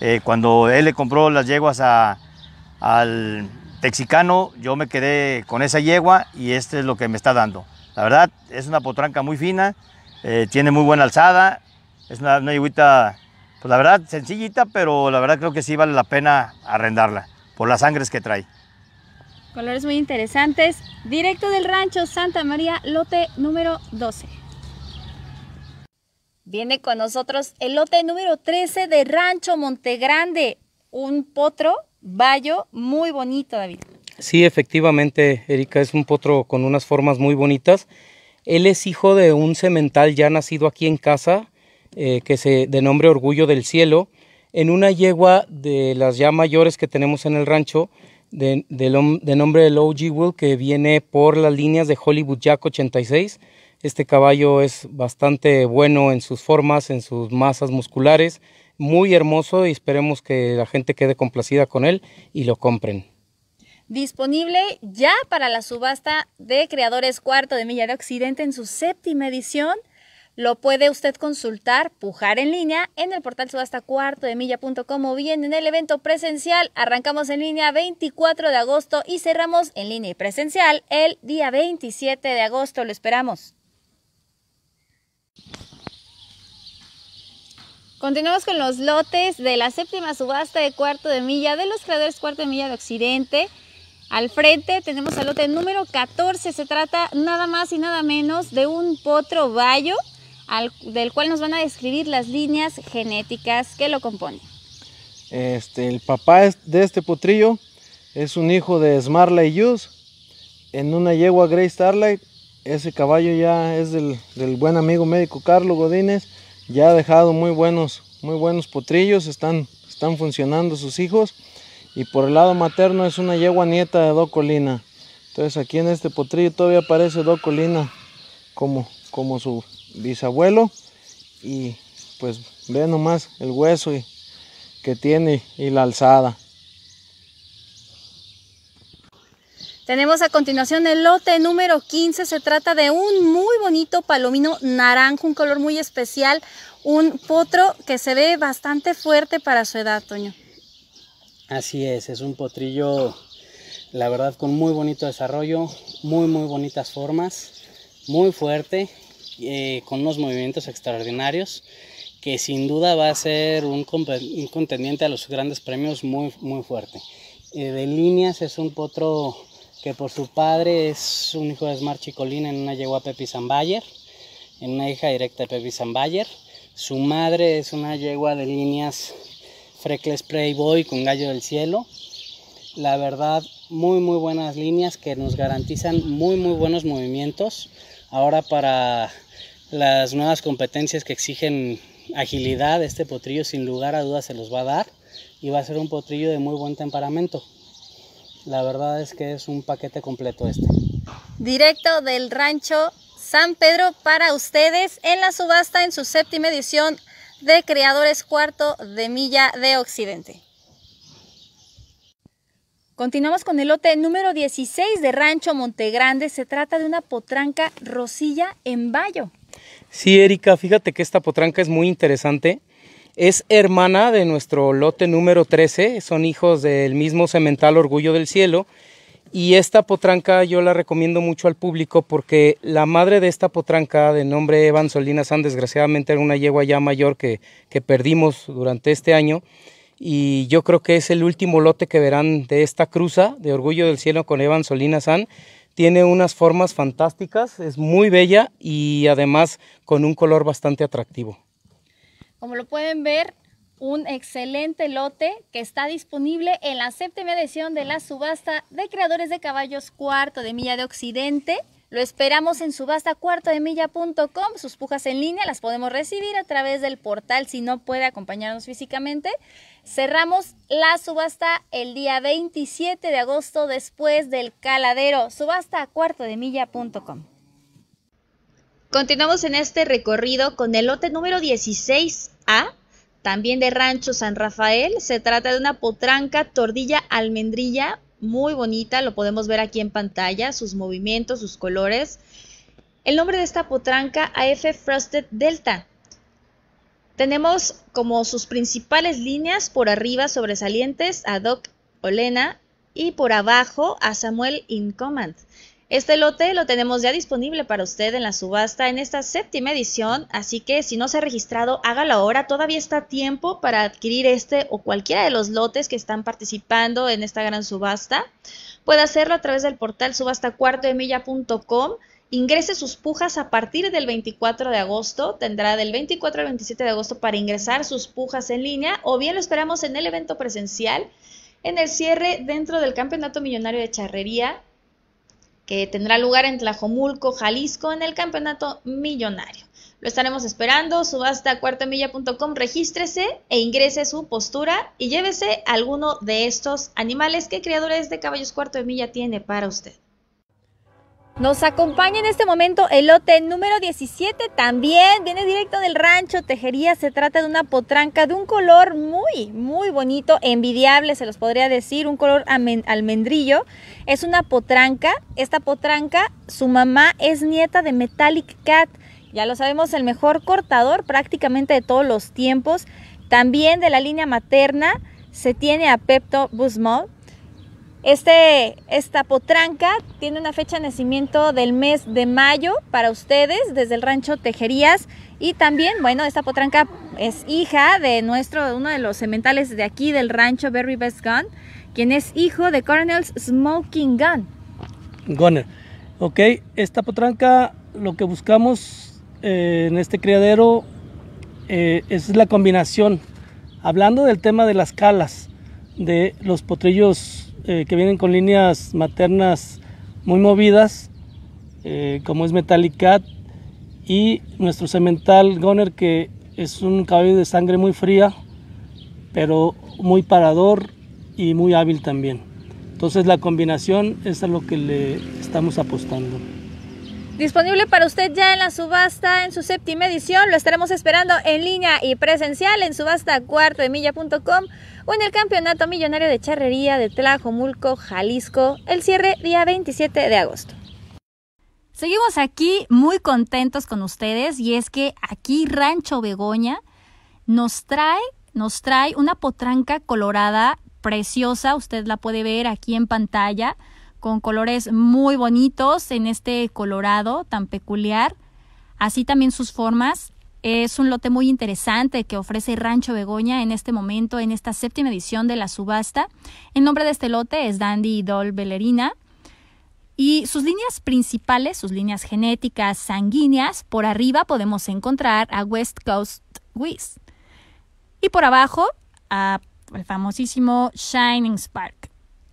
eh, cuando él le compró las yeguas al texicano, yo me quedé con esa yegua y este es lo que me está dando. La verdad, es una potranca muy fina, eh, tiene muy buena alzada, es una, una pues la verdad, sencillita, pero la verdad creo que sí vale la pena arrendarla por las sangres que trae. Colores muy interesantes. Directo del rancho Santa María, lote número 12. Viene con nosotros el lote número 13 de Rancho Montegrande, un potro bayo muy bonito, David. Sí, efectivamente, Erika es un potro con unas formas muy bonitas. Él es hijo de un semental ya nacido aquí en casa, eh, que se de nombre Orgullo del Cielo, en una yegua de las ya mayores que tenemos en el rancho, de, nombre de Low que viene por las líneas de Hollywood Jack 86. Este caballo es bastante bueno en sus formas, en sus masas musculares, muy hermoso y esperemos que la gente quede complacida con él y lo compren disponible ya para la subasta de Creadores Cuarto de Milla de Occidente en su séptima edición. Lo puede usted consultar, pujar en línea en el portal subasta cuarto de milla.com o bien en el evento presencial. Arrancamos en línea 24 de agosto y cerramos en línea y presencial el día 27 de agosto. Lo esperamos. Continuamos con los lotes de la séptima subasta de cuarto de milla de los creadores cuarto de milla de Occidente. Al frente tenemos al lote número 14, se trata nada más y nada menos de un potro bayo, del cual nos van a describir las líneas genéticas que lo componen. Este, el papá de este potrillo es un hijo de Smarley Hughes, en una yegua Grey Starlight. Ese caballo ya es del, del buen amigo médico Carlos Godínez, ya ha dejado muy buenos, muy buenos potrillos, están, están funcionando sus hijos. Y por el lado materno es una yegua nieta de Docolina. Entonces aquí en este potrillo todavía aparece Docolina como, como su bisabuelo. Y pues ve nomás el hueso que tiene y la alzada. Tenemos a continuación el lote número 15. Se trata de un muy bonito palomino naranja, un color muy especial, un potro que se ve bastante fuerte para su edad, Toño. Así es, es un potrillo, la verdad, con muy bonito desarrollo, muy, muy bonitas formas, muy fuerte, eh, con unos movimientos extraordinarios, que sin duda va a ser un, contendiente a los grandes premios muy, muy fuerte. Eh, de líneas es un potro que por su padre es un hijo de Smart Chicolina en una yegua Pepi Zambayer, en una hija directa de Pepi Zambayer. Su madre es una yegua de líneas Spray Boy con Gallo del Cielo. La verdad, muy muy buenas líneas que nos garantizan muy muy buenos movimientos. Ahora para las nuevas competencias que exigen agilidad, este potrillo sin lugar a dudas se los va a dar y va a ser un potrillo de muy buen temperamento. La verdad es que es un paquete completo este. Directo del rancho San Pedro para ustedes en la subasta en su séptima edición de Creadores Cuarto de Milla de Occidente. Continuamos con el lote número 16 de Rancho Montegrande. Se trata de una potranca rosilla en Bayo. Sí, Erika, fíjate que esta potranca es muy interesante. Es hermana de nuestro lote número 13, son hijos del mismo cemental Orgullo del Cielo y esta potranca yo la recomiendo mucho al público porque la madre de esta potranca, de nombre Evan Solina San, desgraciadamente era una yegua ya mayor que, que perdimos durante este año. Y yo creo que es el último lote que verán de esta cruza de Orgullo del Cielo con Evan Solina San. Tiene unas formas fantásticas, es muy bella y además con un color bastante atractivo. Como lo pueden ver, un excelente lote que está disponible en la séptima edición de la subasta de creadores de caballos cuarto de milla de occidente. Lo esperamos en subastacuartodemilla.com. Sus pujas en línea las podemos recibir a través del portal si no puede acompañarnos físicamente. Cerramos la subasta el día 27 de agosto después del caladero. Subastacuartodemilla.com. Continuamos en este recorrido con el lote número 16A también de Rancho San Rafael, se trata de una potranca tordilla almendrilla muy bonita, lo podemos ver aquí en pantalla, sus movimientos, sus colores. El nombre de esta potranca AF Frosted Delta. Tenemos como sus principales líneas por arriba sobresalientes a Doc Olena y por abajo a Samuel Incommand. Este lote lo tenemos ya disponible para usted en la subasta en esta séptima edición, así que si no se ha registrado, hágalo ahora. Todavía está tiempo para adquirir este o cualquiera de los lotes que están participando en esta gran subasta. Puede hacerlo a través del portal subastacuartoemilla.com. Ingrese sus pujas a partir del 24 de agosto. Tendrá del 24 al 27 de agosto para ingresar sus pujas en línea o bien lo esperamos en el evento presencial en el cierre dentro del Campeonato Millonario de Charrería que tendrá lugar en Tlajomulco, Jalisco, en el Campeonato Millonario. Lo estaremos esperando, subasta a cuartomilla.com, regístrese e ingrese su postura y llévese alguno de estos animales que Criadores de Caballos Cuarto de Milla tiene para usted. Nos acompaña en este momento el lote número 17, también viene directo del rancho Tejería, se trata de una potranca de un color muy, muy bonito, envidiable, se los podría decir, un color almendrillo. Es una potranca, esta potranca, su mamá es nieta de Metallic Cat, ya lo sabemos, el mejor cortador prácticamente de todos los tiempos, también de la línea materna se tiene a Pepto Busmod. Este, esta potranca tiene una fecha de nacimiento del mes de mayo para ustedes desde el rancho Tejerías y también, bueno, esta potranca es hija de nuestro, uno de los sementales de aquí del rancho Berry Best Gun, quien es hijo de Colonel Smoking Gun. Gunner. Ok, esta potranca lo que buscamos eh, en este criadero eh, es la combinación. Hablando del tema de las calas, de los potrillos eh, que vienen con líneas maternas muy movidas, eh, como es Metallicat, y nuestro semental Goner, que es un caballo de sangre muy fría, pero muy parador y muy hábil también. Entonces la combinación es a lo que le estamos apostando. Disponible para usted ya en la subasta en su séptima edición. Lo estaremos esperando en línea y presencial en subasta o en el Campeonato Millonario de Charrería de Tlajomulco, Jalisco, el cierre día 27 de agosto. Seguimos aquí muy contentos con ustedes y es que aquí Rancho Begoña nos trae, nos trae una potranca colorada preciosa, usted la puede ver aquí en pantalla con colores muy bonitos en este colorado tan peculiar, así también sus formas es un lote muy interesante que ofrece Rancho Begoña en este momento, en esta séptima edición de la subasta. El nombre de este lote es Dandy Doll Bellerina. Y sus líneas principales, sus líneas genéticas sanguíneas, por arriba podemos encontrar a West Coast Whiz. Y por abajo, a el famosísimo Shining Spark.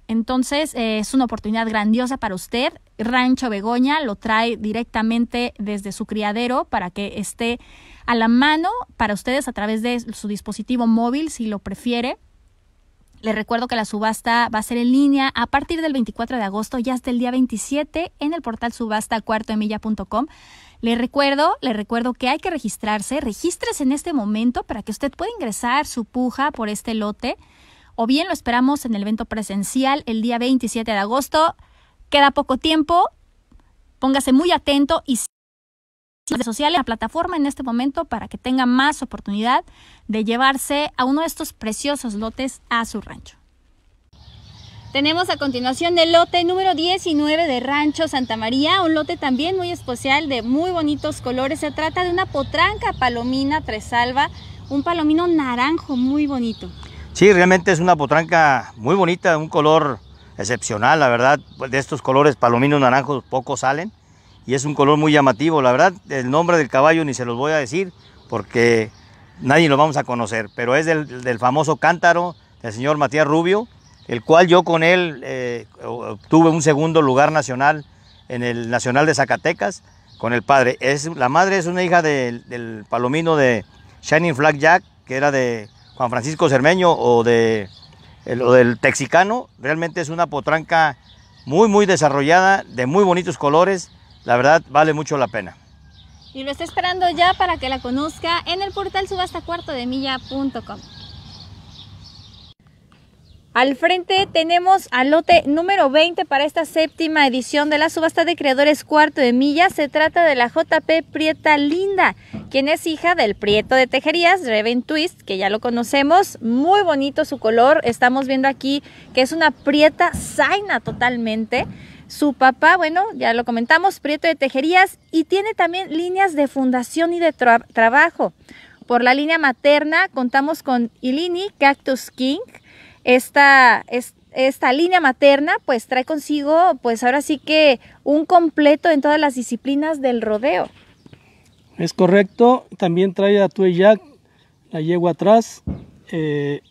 Entonces eh, es una oportunidad grandiosa para usted. Rancho Begoña lo trae directamente desde su criadero para que esté a la mano para ustedes a través de su dispositivo móvil si lo prefiere. Les recuerdo que la subasta va a ser en línea a partir del 24 de agosto ya hasta el día 27 en el portal subasta cuartoemilla.com. Les recuerdo, les recuerdo que hay que registrarse. Regístrese en este momento para que usted pueda ingresar su puja por este lote. O bien lo esperamos en el evento presencial el día 27 de agosto. Queda poco tiempo. Póngase muy atento y redes sociales, la plataforma en este momento para que tenga más oportunidad de llevarse a uno de estos preciosos lotes a su rancho. Tenemos a continuación el lote número 19 de Rancho Santa María, un lote también muy especial de muy bonitos colores. Se trata de una potranca palomina tresalva, un palomino naranjo muy bonito. Sí, realmente es una potranca muy bonita, un color excepcional, la verdad. De estos colores palomino naranjos poco salen y es un color muy llamativo. La verdad, el nombre del caballo ni se los voy a decir porque nadie lo vamos a conocer, pero es del, del famoso cántaro del señor Matías Rubio, el cual yo con él eh, obtuve un segundo lugar nacional en el Nacional de Zacatecas con el padre. Es, la madre es una hija del palomino de Shining Flag Jack, que era de Juan Francisco Cermeño o de eh, o del texicano. Realmente es una potranca muy, muy desarrollada, de muy bonitos colores la verdad, vale mucho la pena. Y lo está esperando ya para que la conozca en el portal subastacuartodemilla.com. Al frente tenemos al lote número 20 para esta séptima edición de la subasta de creadores cuarto de milla. Se trata de la JP Prieta Linda, quien es hija del Prieto de Tejerías, Reven Twist, que ya lo conocemos. Muy bonito su color. Estamos viendo aquí que es una Prieta Zaina totalmente. Su papá, bueno, ya lo comentamos, Prieto de Tejerías y tiene también líneas de fundación y de trabajo. Por la línea materna contamos con Ilini Cactus King. Esta, es esta línea materna pues trae consigo pues ahora sí que un completo en todas las disciplinas del rodeo. Es correcto, también trae a Jack, la yegua atrás, eh,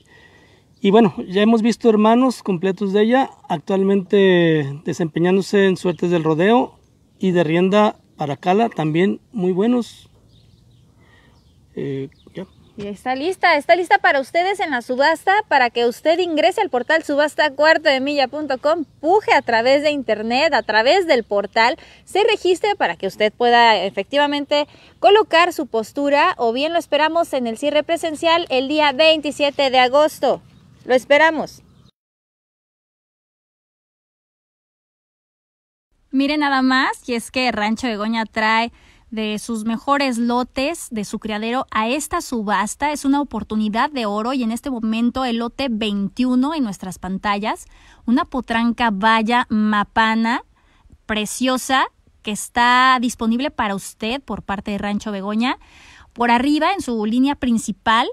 y bueno, ya hemos visto hermanos completos de ella actualmente desempeñándose en suertes del rodeo y de rienda para cala, también muy buenos. Eh, y está lista, está lista para ustedes en la subasta, para que usted ingrese al portal subasta cuarto puje a través de internet, a través del portal, se registre para que usted pueda efectivamente colocar su postura o bien lo esperamos en el cierre presencial el día 27 de agosto. Lo esperamos. Mire nada más, y es que Rancho Begoña trae de sus mejores lotes de su criadero a esta subasta. Es una oportunidad de oro y en este momento el lote 21 en nuestras pantallas, una potranca valla mapana preciosa que está disponible para usted por parte de Rancho Begoña. Por arriba, en su línea principal,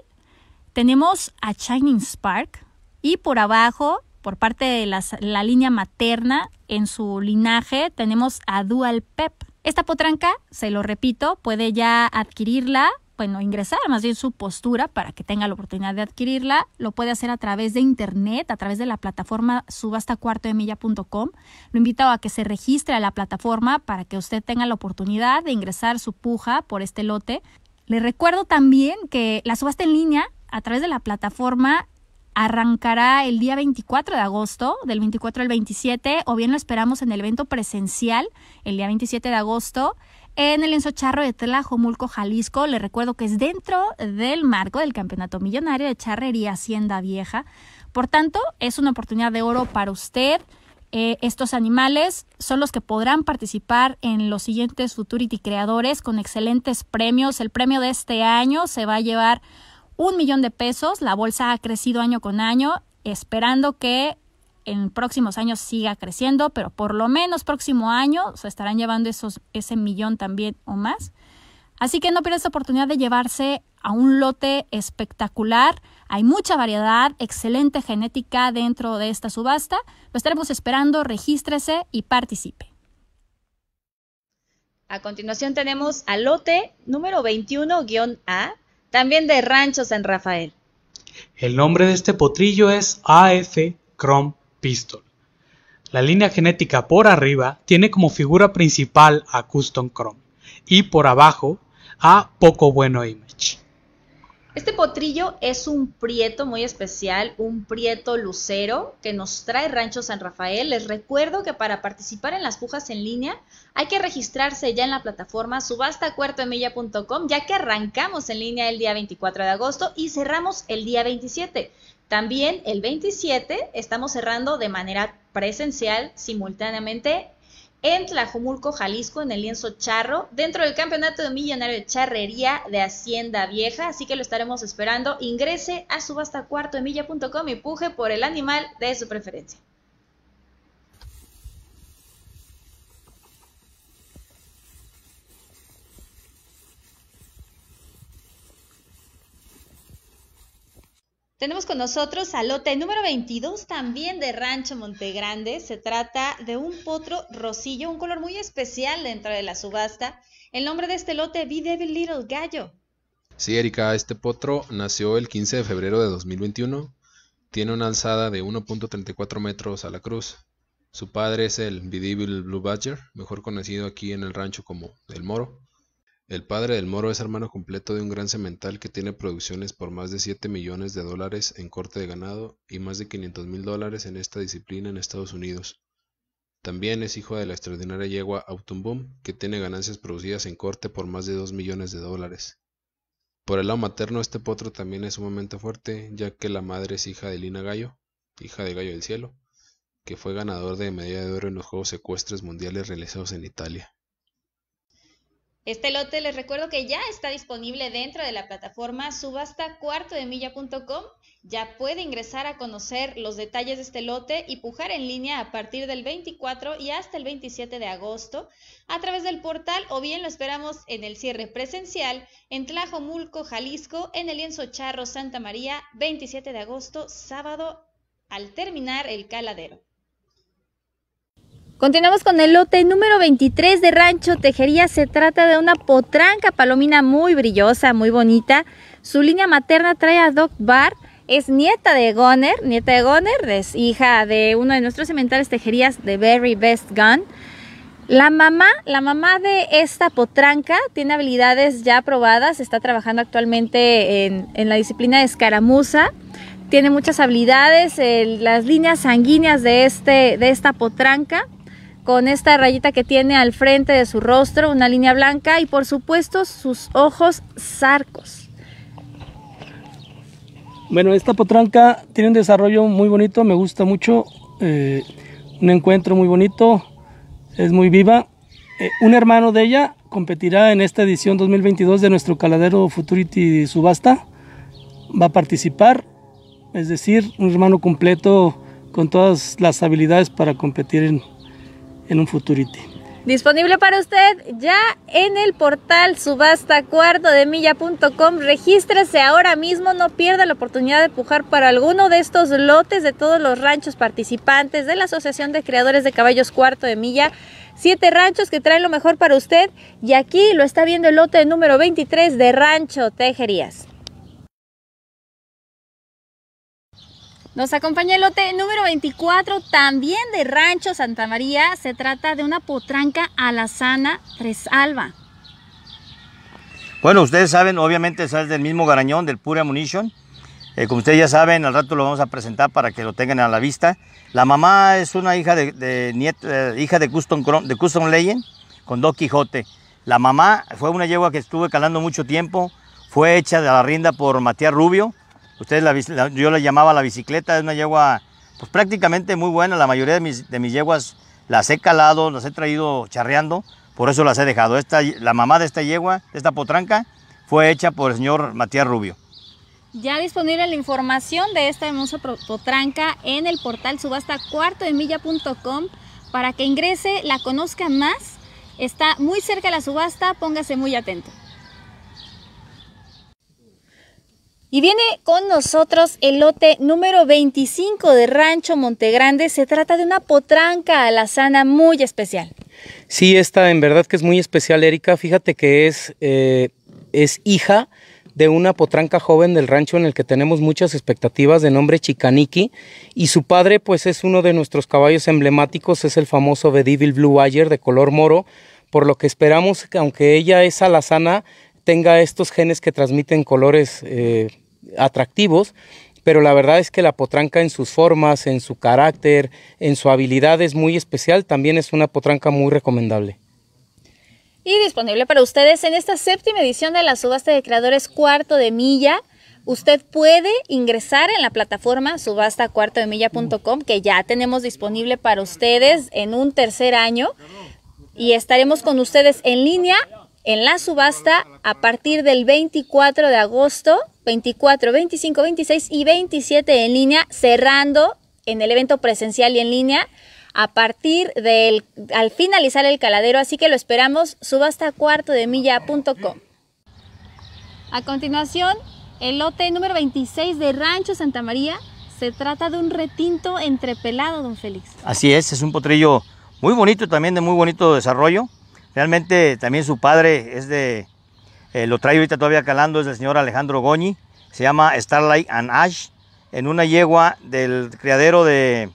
tenemos a Shining Spark y por abajo, por parte de la, línea materna, en su linaje, tenemos a Dual Pep. Esta potranca, se lo repito, puede ya adquirirla bueno, ingresar más bien su postura para que tenga la oportunidad de adquirirla. Lo puede hacer a través de internet, a través de la plataforma subastacuartoemilla.com. Lo invito a que se registre a la plataforma para que usted tenga la oportunidad de ingresar su puja por este lote. Le recuerdo también que la subasta en línea a través de la plataforma arrancará el día 24 de agosto, del 24 al 27, o bien lo esperamos en el evento presencial el día 27 de agosto en el Enzo Charro de Tlajomulco, Jalisco. Le recuerdo que es dentro del marco del Campeonato Millonario de Charrería Hacienda Vieja. Por tanto, es una oportunidad de oro para usted. Eh, estos animales son los que podrán participar en los siguientes Futurity Creadores con excelentes premios. El premio de este año se va a llevar un millón de pesos. La bolsa ha crecido año con año, esperando que en próximos años siga creciendo, pero por lo menos próximo año se estarán llevando esos, ese millón también o más. Así que no pierdas la oportunidad de llevarse a un lote espectacular. Hay mucha variedad, excelente genética dentro de esta subasta. Lo estaremos esperando, regístrese y participe. A continuación tenemos al lote número 21-A también de Rancho San Rafael. El nombre de este potrillo es AF Chrome Pistol. La línea genética por arriba tiene como figura principal a Custom Chrome y por abajo a Poco Bueno este potrillo es un prieto muy especial, un prieto lucero que nos trae Rancho San Rafael. Les recuerdo que para participar en las pujas en línea hay que registrarse ya en la plataforma subastacuartoemilla.com ya que arrancamos en línea el día 24 de agosto y cerramos el día 27. También el 27 estamos cerrando de manera presencial simultáneamente en Tlajumulco, Jalisco, en el lienzo charro, dentro del campeonato de millonario de charrería de Hacienda Vieja, así que lo estaremos esperando. Ingrese a subastacuartoemilla.com y puje por el animal de su preferencia. Tenemos con nosotros al lote número 22, también de Rancho Montegrande. Se trata de un potro rosillo, un color muy especial dentro de la subasta. El nombre de este lote, es Devil Little Gallo. Sí, Erika, este potro nació el 15 de febrero de 2021. Tiene una alzada de 1.34 metros a la cruz. Su padre es el Be Blue Badger, mejor conocido aquí en el rancho como El Moro. El padre del moro es hermano completo de un gran semental que tiene producciones por más de 7 millones de dólares en corte de ganado y más de 500 mil dólares en esta disciplina en Estados Unidos. También es hijo de la extraordinaria yegua Autumn Boom, que tiene ganancias producidas en corte por más de 2 millones de dólares. Por el lado materno, este potro también es sumamente fuerte, ya que la madre es hija de Lina Gallo, hija de Gallo del Cielo, que fue ganador de medalla de oro en los Juegos Secuestres Mundiales realizados en Italia. Este lote les recuerdo que ya está disponible dentro de la plataforma subastacuartodemilla.com. Ya puede ingresar a conocer los detalles de este lote y pujar en línea a partir del 24 y hasta el 27 de agosto a través del portal o bien lo esperamos en el cierre presencial en Tlajomulco, Jalisco, en el lienzo Charro, Santa María, 27 de agosto, sábado, al terminar el caladero. Continuamos con el lote número 23 de Rancho Tejería. Se trata de una potranca palomina muy brillosa, muy bonita. Su línea materna trae a Doc Bar. Es nieta de Goner, nieta de Goner, es hija de uno de nuestros cementales tejerías The Very Best Gun. La mamá, la mamá de esta potranca tiene habilidades ya probadas, está trabajando actualmente en, la disciplina de escaramuza tiene muchas habilidades, eh, las líneas sanguíneas de, este, de esta potranca con esta rayita que tiene al frente de su rostro, una línea blanca y por supuesto sus ojos sarcos. Bueno, esta potranca tiene un desarrollo muy bonito, me gusta mucho, eh, un encuentro muy bonito, es muy viva. Eh, un hermano de ella competirá en esta edición 2022 de nuestro caladero Futurity Subasta. Va a participar, es decir, un hermano completo con todas las habilidades para competir en, en un futurite. Disponible para usted ya en el portal subasta cuarto de milla.com. Regístrese ahora mismo, no pierda la oportunidad de pujar para alguno de estos lotes de todos los ranchos participantes de la Asociación de Creadores de Caballos Cuarto de Milla. Siete ranchos que traen lo mejor para usted y aquí lo está viendo el lote número 23 de Rancho Tejerías. Nos acompaña el lote número 24, también de Rancho Santa María. Se trata de una potranca alazana tres alba. Bueno, ustedes saben, obviamente es del mismo garañón, del Pure Ammunition. Eh, como ustedes ya saben, al rato lo vamos a presentar para que lo tengan a la vista. La mamá es una hija de, eh, hija de, Custom, de Custom Legend con Don Quijote. La mamá fue una yegua que estuve calando mucho tiempo. Fue hecha de la rienda por Matías Rubio Ustedes la, yo la llamaba la bicicleta, es una yegua pues prácticamente muy buena. La mayoría de mis, de mis yeguas las he calado, las he traído charreando, por eso las he dejado. Esta, la mamá de esta yegua, esta potranca, fue hecha por el señor Matías Rubio. Ya disponible la información de esta hermosa potranca en el portal subasta cuarto de para que ingrese, la conozca más. Está muy cerca la subasta, póngase muy atento. Y viene con nosotros el lote número 25 de Rancho Montegrande. Se trata de una potranca alazana muy especial. Sí, esta en verdad que es muy especial, Erika. Fíjate que es, eh, es hija de una potranca joven del rancho en el que tenemos muchas expectativas de nombre Chicaniki y su padre pues es uno de nuestros caballos emblemáticos, es el famoso Bedivil Blue Wire de color moro, por lo que esperamos que aunque ella es alazana, tenga estos genes que transmiten colores eh, atractivos, pero la verdad es que la potranca en sus formas, en su carácter, en su habilidad es muy especial, también es una potranca muy recomendable. Y disponible para ustedes en esta séptima edición de la subasta de creadores cuarto de milla. Usted puede ingresar en la plataforma de subastacuartodemilla.com que ya tenemos disponible para ustedes en un tercer año y estaremos con ustedes en línea en la subasta a partir del 24 de agosto 24, 25, 26 y 27 en línea, cerrando en el evento presencial y en línea a partir del, al finalizar el caladero, así que lo esperamos, subasta cuarto de milla.com. A continuación, el lote número 26 de Rancho Santa María, se trata de un retinto entrepelado, don Félix. Así es, es un potrillo muy bonito también, de muy bonito desarrollo. Realmente también su padre es de eh, lo traigo ahorita todavía calando, es el señor Alejandro Goñi. Se llama Starlight and Ash. En una yegua del criadero de,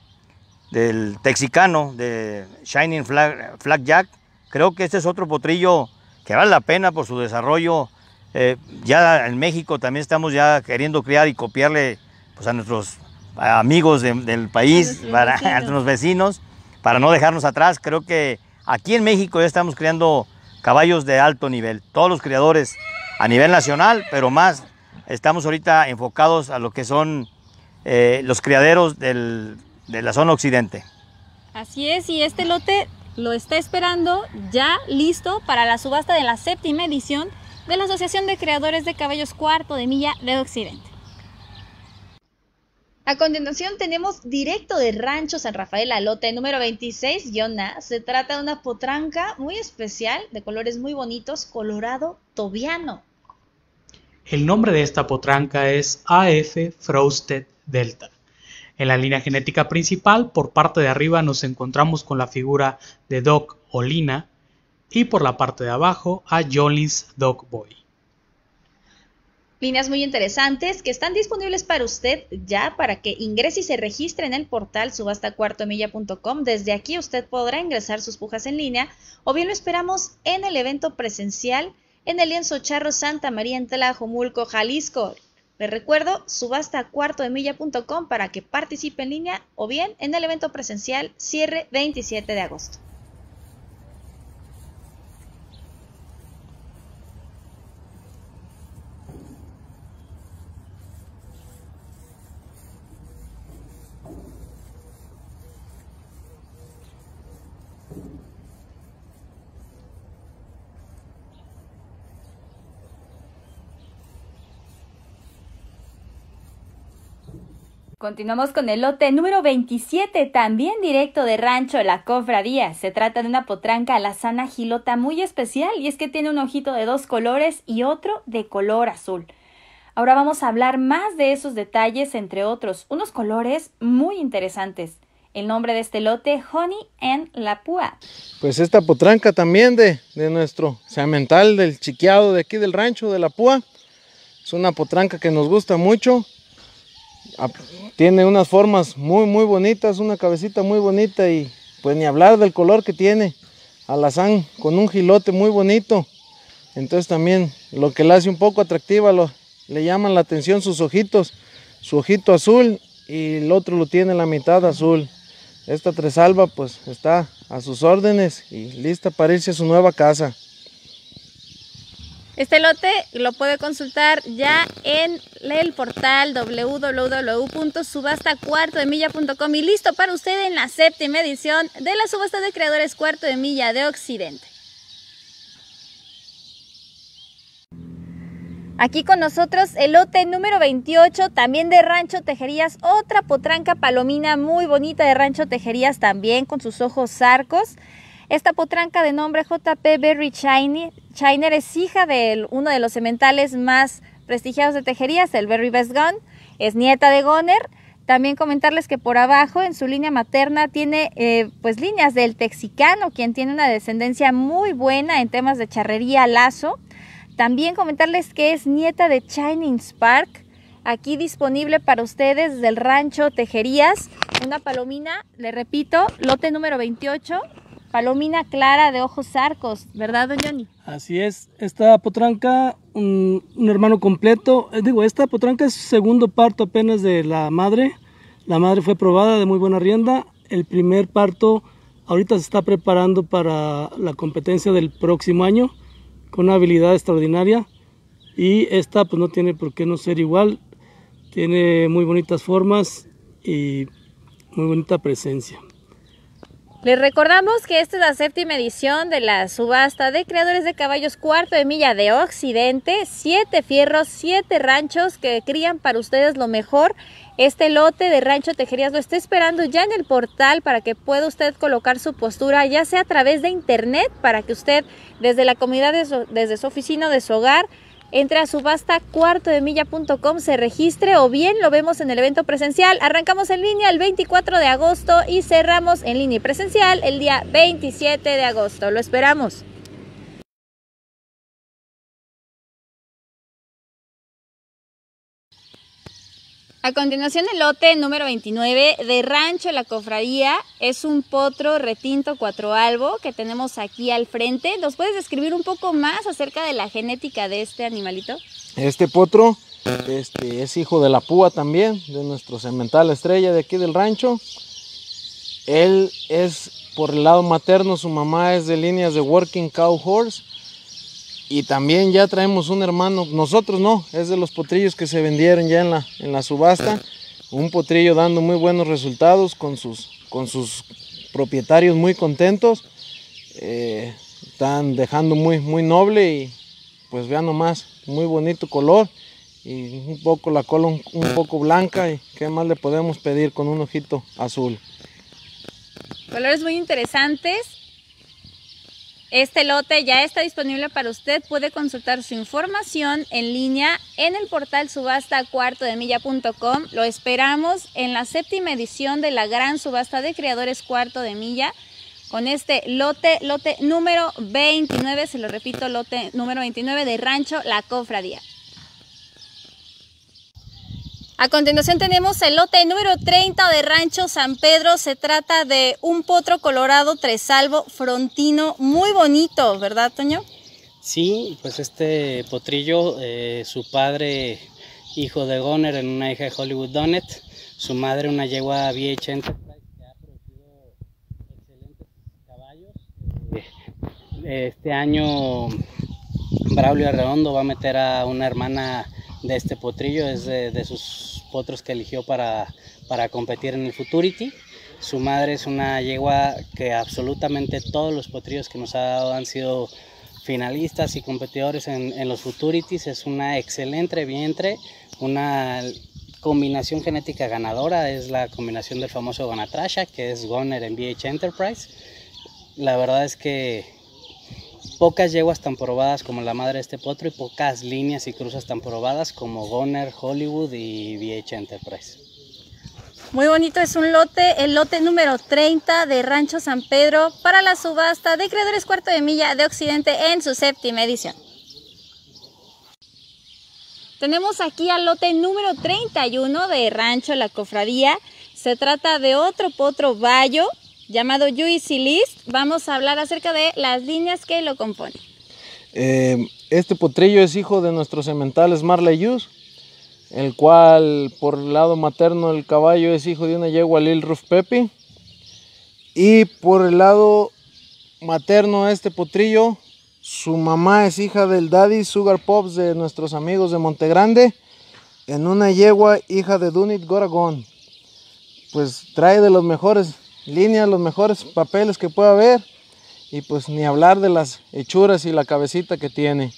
del texicano, de Shining Flag, Jack. Creo que este es otro potrillo que vale la pena por su desarrollo. Eh, ya en México también estamos ya queriendo criar y copiarle pues, a nuestros amigos del país, a para, [LAUGHS] nuestros vecinos, para no dejarnos atrás. Creo que aquí en México ya estamos creando caballos de alto nivel. Todos los criadores a nivel nacional, pero más estamos ahorita enfocados a lo que son eh, los criaderos de la zona occidente. Así es, y este lote lo está esperando ya listo para la subasta de la séptima edición de la Asociación de Creadores de Caballos Cuarto de Milla de Occidente. A continuación tenemos directo de Rancho San Rafael Alote, número 26-A. Se trata de una potranca muy especial, de colores muy bonitos, colorado tobiano. El nombre de esta potranca es AF Frosted Delta. En la línea genética principal, por parte de arriba nos encontramos con la figura de Doc Olina y por la parte de abajo a Jolin's Dog Boy líneas muy interesantes que están disponibles para usted ya para que ingrese y se registre en el portal subastacuartomilla.com. Desde aquí usted podrá ingresar sus pujas en línea o bien lo esperamos en el evento presencial en el lienzo Charro Santa María en Tlajomulco, Jalisco. Les recuerdo subastacuartomilla.com para que participe en línea o bien en el evento presencial cierre 27 de agosto. Continuamos con el lote número 27, también directo de Rancho La Cofradía. Se trata de una potranca sana gilota muy especial y es que tiene un ojito de dos colores y otro de color azul. Ahora vamos a hablar más de esos detalles, entre otros, unos colores muy interesantes. El nombre de este lote, Honey and La Púa. Pues esta potranca también de, nuestro semental, del chiqueado de aquí del rancho de La Púa. Es una potranca que nos gusta mucho tiene unas formas muy, muy bonitas, una cabecita muy bonita y pues ni hablar del color que tiene. Alazán con un gilote muy bonito. Entonces también lo que la hace un poco atractiva, lo, le llaman la atención sus ojitos. Su ojito azul y el otro lo tiene la mitad azul. Esta tresalba pues está a sus órdenes y lista para irse a su nueva casa. Este lote lo puede consultar ya en el portal www.subastacuartodemilla.com y listo para usted en la séptima edición de la subasta de creadores cuarto de milla de Occidente. Aquí con nosotros el lote número 28, también de Rancho Tejerías, otra potranca palomina muy bonita de Rancho Tejerías también con sus ojos arcos. Esta potranca de nombre J.P. Berry Chiner es hija de uno de los cementales más prestigiados de tejerías, el Berry Best Gun. Es nieta de Goner. También comentarles que por abajo en su línea materna tiene eh, pues líneas del texicano, quien tiene una descendencia muy buena en temas de charrería, lazo. También comentarles que es nieta de Shining Spark, aquí disponible para ustedes del rancho Tejerías. Una palomina, le repito, lote número 28, palomina clara de ojos arcos, ¿verdad, don Johnny? Así es, esta potranca, un, hermano completo, eh, digo, esta potranca es segundo parto apenas de la madre, la madre fue probada de muy buena rienda, el primer parto ahorita se está preparando para la competencia del próximo año, con una habilidad extraordinaria, y esta pues no tiene por qué no ser igual, tiene muy bonitas formas y muy bonita presencia. Les recordamos que esta es la séptima edición de la subasta de creadores de caballos cuarto de milla de Occidente, siete fierros, siete ranchos que crían para ustedes lo mejor. Este lote de Rancho Tejerías lo está esperando ya en el portal para que pueda usted colocar su postura, ya sea a través de internet, para que usted desde la comunidad, desde su oficina, de su hogar, entre a subasta cuarto de se registre o bien lo vemos en el evento presencial. Arrancamos en línea el 24 de agosto y cerramos en línea presencial el día 27 de agosto. Lo esperamos. A continuación el lote número 29 de Rancho La Cofradía es un potro retinto cuatro albo que tenemos aquí al frente. ¿Nos puedes describir un poco más acerca de la genética de este animalito? Este potro este, es hijo de la púa también, de nuestro cemental estrella de aquí del rancho. Él es por el lado materno, su mamá es de líneas de Working Cow Horse y también ya traemos un hermano, nosotros no, es de los potrillos que se vendieron ya en la, en la subasta. Un potrillo dando muy buenos resultados con sus, con sus propietarios muy contentos. Eh, están dejando muy, muy noble y pues vean nomás, muy bonito color y un poco la cola un, un, poco blanca y qué más le podemos pedir con un ojito azul. Colores muy interesantes este lote ya está disponible para usted. Puede consultar su información en línea en el portal subasta cuarto Lo esperamos en la séptima edición de la gran subasta de creadores cuarto de milla con este lote, lote número 29, se lo repito, lote número 29 de Rancho La Cofradía. A continuación tenemos el lote número 30 de Rancho San Pedro. Se trata de un potro colorado tresalvo frontino muy bonito, ¿verdad, Toño? Sí, pues este potrillo, eh, su padre hijo de Goner en una hija de Hollywood Donet, su madre una yegua VH que ha caballos. Eh, este año Braulio Arredondo va a meter a una hermana de este potrillo, es de, sus potros que eligió para, para competir en el Futurity. Su madre es una yegua que absolutamente todos los potrillos que nos ha dado han sido finalistas y competidores en, los Futurities. Es una excelente vientre, una combinación genética ganadora, es la combinación del famoso Gonatrasha, que es Goner en BH Enterprise. La verdad es que Pocas yeguas tan probadas como la madre de este potro y pocas líneas y cruzas tan probadas como Goner, Hollywood y VH Enterprise. Muy bonito es un lote, el lote número 30 de Rancho San Pedro para la subasta de Creadores Cuarto de Milla de Occidente en su séptima edición. Tenemos aquí al lote número 31 de Rancho La Cofradía. Se trata de otro potro bayo llamado Juicy List, vamos a hablar acerca de las líneas que lo componen. Eh, este potrillo es hijo de nuestros sementales Marley Yus, el cual por el lado materno el caballo es hijo de una yegua Lil Ruf Pepe. Y por el lado materno este potrillo, su mamá es hija del daddy Sugar Pops de nuestros amigos de Montegrande, en una yegua hija de Dunit Goragón. Pues trae de los mejores Línea, los mejores papeles que pueda haber. Y pues ni hablar de las hechuras y la cabecita que tiene.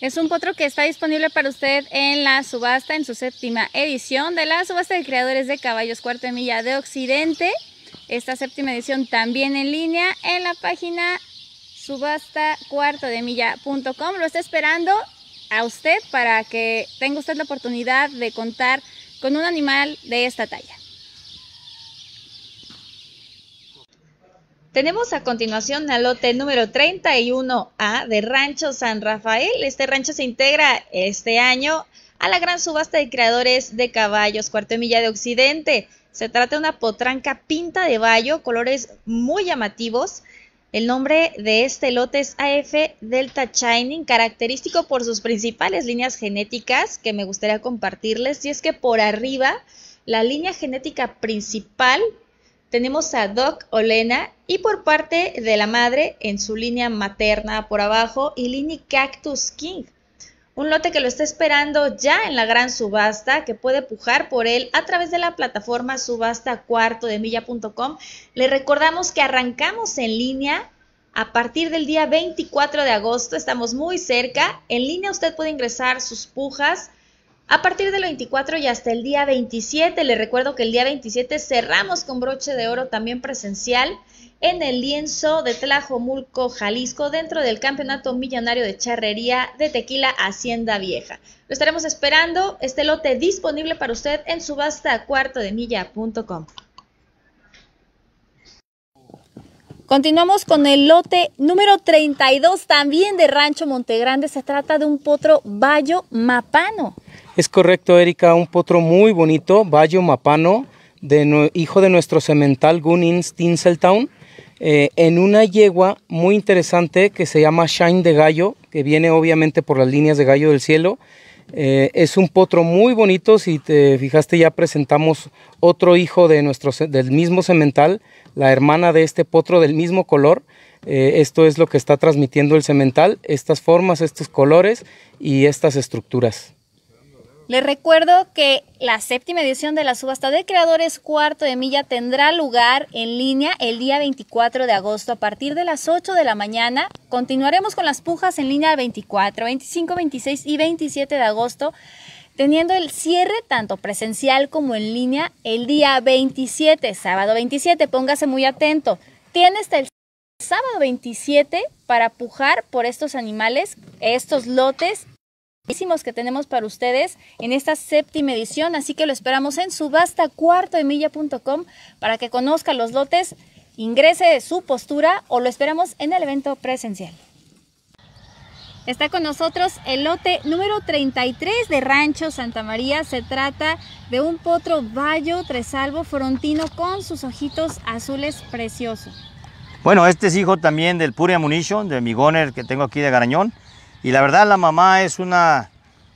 Es un potro que está disponible para usted en la subasta, en su séptima edición de la subasta de creadores de caballos cuarto de milla de Occidente. Esta séptima edición también en línea en la página subastacuartodemilla.com. Lo está esperando a usted para que tenga usted la oportunidad de contar con un animal de esta talla. Tenemos a continuación el lote número 31A de Rancho San Rafael. Este rancho se integra este año a la gran subasta de creadores de caballos, cuarto de milla de Occidente. Se trata de una potranca pinta de bayo, colores muy llamativos. El nombre de este lote es AF Delta Shining, característico por sus principales líneas genéticas que me gustaría compartirles. Y es que por arriba la línea genética principal tenemos a Doc Olena y por parte de la madre en su línea materna por abajo y Lini Cactus King. Un lote que lo está esperando ya en la gran subasta, que puede pujar por él a través de la plataforma subasta cuarto de milla.com. Le recordamos que arrancamos en línea a partir del día 24 de agosto, estamos muy cerca. En línea usted puede ingresar sus pujas, a partir del 24 y hasta el día 27, le recuerdo que el día 27 cerramos con broche de oro también presencial en el lienzo de Tlajomulco, Jalisco, dentro del Campeonato Millonario de Charrería de Tequila Hacienda Vieja. Lo estaremos esperando, este lote disponible para usted en subasta cuarto de Continuamos con el lote número 32 también de Rancho Montegrande. Se trata de un potro bayo mapano. Es correcto, Erika, un potro muy bonito, Bayo Mapano, hijo de nuestro cemental Gunins Tinseltown, eh, en una yegua muy interesante que se llama Shine de Gallo, que viene obviamente por las líneas de Gallo del Cielo. Eh, es un potro muy bonito, si te fijaste ya presentamos otro hijo de nuestro, del mismo cemental, la hermana de este potro del mismo color. Eh, esto es lo que está transmitiendo el cemental, estas formas, estos colores y estas estructuras. Les recuerdo que la séptima edición de la subasta de creadores cuarto de milla tendrá lugar en línea el día 24 de agosto a partir de las 8 de la mañana. Continuaremos con las pujas en línea el 24, 25, 26 y 27 de agosto, teniendo el cierre tanto presencial como en línea el día 27, sábado 27. Póngase muy atento. Tiene hasta el sábado 27 para pujar por estos animales, estos lotes que tenemos para ustedes en esta séptima edición, así que lo esperamos en subastacuartoemilla.com para que conozca los lotes, ingrese su postura o lo esperamos en el evento presencial. Está con nosotros el lote número 33 de Rancho Santa María. Se trata de un potro bayo tresalvo frontino con sus ojitos azules preciosos. Bueno, este es hijo también del Pure Ammunition de mi goner que tengo aquí de Garañón. Y la verdad la mamá es una,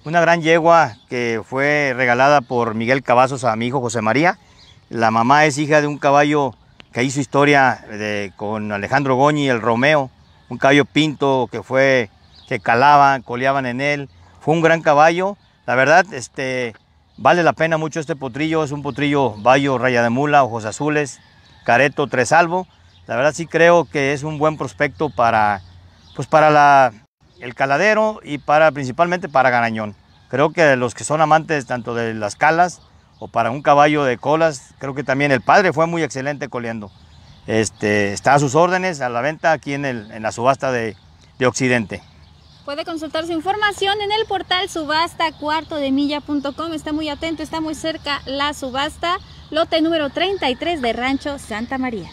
una gran yegua que fue regalada por Miguel Cavazos a mi hijo José María. La mamá es hija de un caballo que hizo historia eh, con Alejandro Goñi, el Romeo, un caballo pinto que fue, que calaban, coleaban en él. Fue un gran caballo. La verdad, este, vale la pena mucho este potrillo. Es un potrillo Bayo, Raya de Mula, Ojos Azules, Careto, Tresalvo. La verdad sí creo que es un buen prospecto para, pues para la el caladero y para principalmente para garañón. Creo que los que son amantes tanto de las calas o para un caballo de colas, creo que también el padre fue muy excelente coleando. Este, está a sus órdenes, a la venta aquí en, en la subasta de, Occidente. Puede consultar su información en el portal subastacuartodemilla.com, Está muy atento, está muy cerca la subasta, lote número 33 de Rancho Santa María.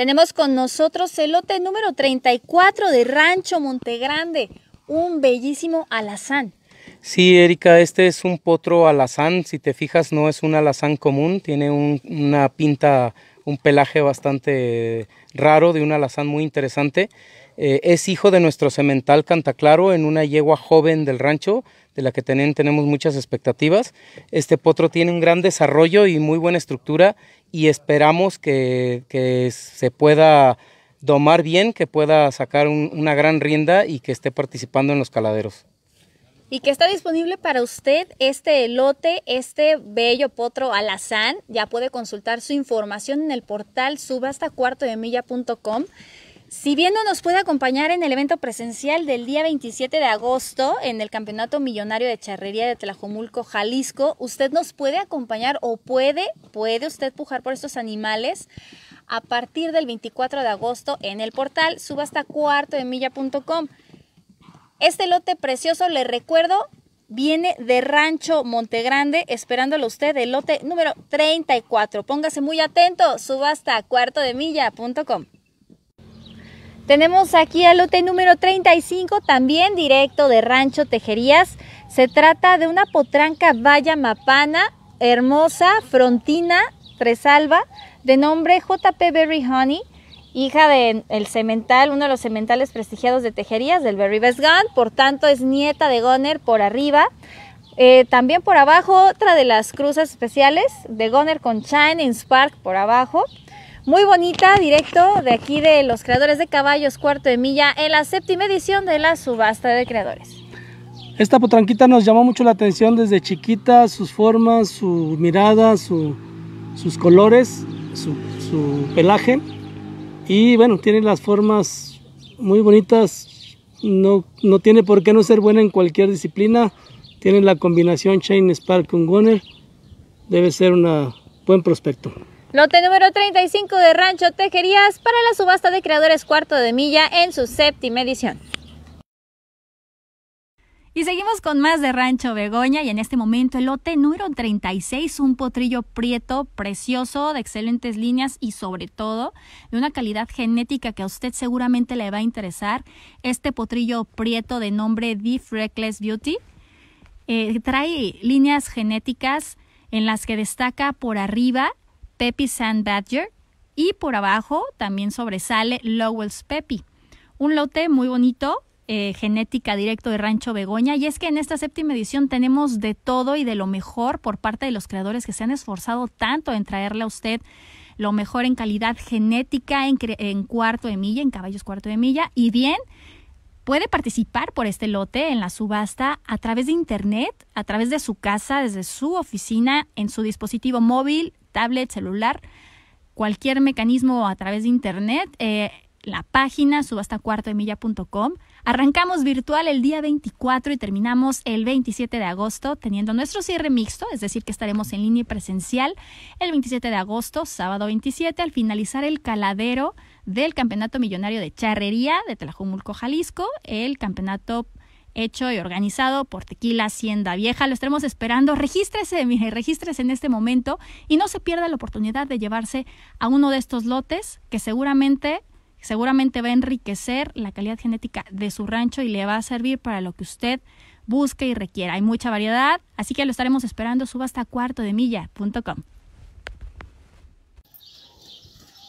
Tenemos con nosotros el lote número 34 de Rancho Montegrande, un bellísimo alazán. Sí, Erika, este es un potro alazán. Si te fijas, no es un alazán común. Tiene una pinta, un pelaje bastante raro de un alazán muy interesante. Eh, es hijo de nuestro semental Cantaclaro en una yegua joven del rancho, de la que tenemos muchas expectativas. Este potro tiene un gran desarrollo y muy buena estructura y esperamos que, se pueda domar bien, que pueda sacar una gran rienda y que esté participando en los caladeros. Y que está disponible para usted este elote, este bello potro alazán. Ya puede consultar su información en el portal subastacuartodemilla.com. Si bien no nos puede acompañar en el evento presencial del día 27 de agosto en el Campeonato Millonario de Charrería de Tlajomulco, Jalisco, usted nos puede acompañar o puede, puede usted pujar por estos animales a partir del 24 de agosto en el portal subasta cuarto de Este lote precioso, le recuerdo, viene de Rancho Montegrande, esperándolo usted, el lote número 34. Póngase muy atento, subasta cuarto de tenemos aquí al lote número 35, también directo de Rancho Tejerías. Se trata de una potranca valla mapana, hermosa, frontina, tresalva de nombre JP Berry Honey, hija del de cemental, uno de los cementales prestigiados de Tejerías, del Berry Best Gun. Por tanto, es nieta de Goner por arriba. Eh, también por abajo, otra de las cruzas especiales de Goner con Shine Spark por abajo muy bonita, directo de aquí de los creadores de caballos cuarto de milla en la séptima edición de la subasta de creadores. Esta potranquita nos llamó mucho la atención desde chiquita, sus formas, su mirada, sus colores, su, pelaje. Y bueno, tiene las formas muy bonitas, no, no tiene por qué no ser buena en cualquier disciplina. Tiene la combinación Chain Spark con Gunner, debe ser un buen prospecto. Lote número 35 de Rancho Tejerías para la subasta de creadores cuarto de milla en su séptima edición. Y seguimos con más de Rancho Begoña y en este momento el lote número 36, un potrillo prieto precioso, de excelentes líneas y sobre todo de una calidad genética que a usted seguramente le va a interesar. Este potrillo prieto de nombre Deep Reckless Beauty eh, trae líneas genéticas en las que destaca por arriba Pepe Sand Badger y por abajo también sobresale Lowell's Pepi. Un lote muy bonito, eh, genética directo de Rancho Begoña. Y es que en esta séptima edición tenemos de todo y de lo mejor por parte de los creadores que se han esforzado tanto en traerle a usted lo mejor en calidad genética, en, en cuarto de milla, en caballos cuarto de milla. Y bien, puede participar por este lote en la subasta a través de internet, a través de su casa, desde su oficina, en su dispositivo móvil tablet, celular, cualquier mecanismo a través de Internet. Eh, la página subastacuartoemilla.com. Arrancamos virtual el día 24 y terminamos el 27 de agosto teniendo nuestro cierre mixto, es decir, que estaremos en línea y presencial el 27 de agosto, sábado 27, al finalizar el caladero del Campeonato Millonario de Charrería de Tlajumulco, Jalisco, el Campeonato hecho y organizado por Tequila Hacienda Vieja. Lo estaremos esperando. Regístrese, mire, regístrese en este momento y no se pierda la oportunidad de llevarse a uno de estos lotes que seguramente seguramente va a enriquecer la calidad genética de su rancho y le va a servir para lo que usted busque y requiera. Hay mucha variedad, así que lo estaremos esperando. Suba hasta cuartodemilla.com.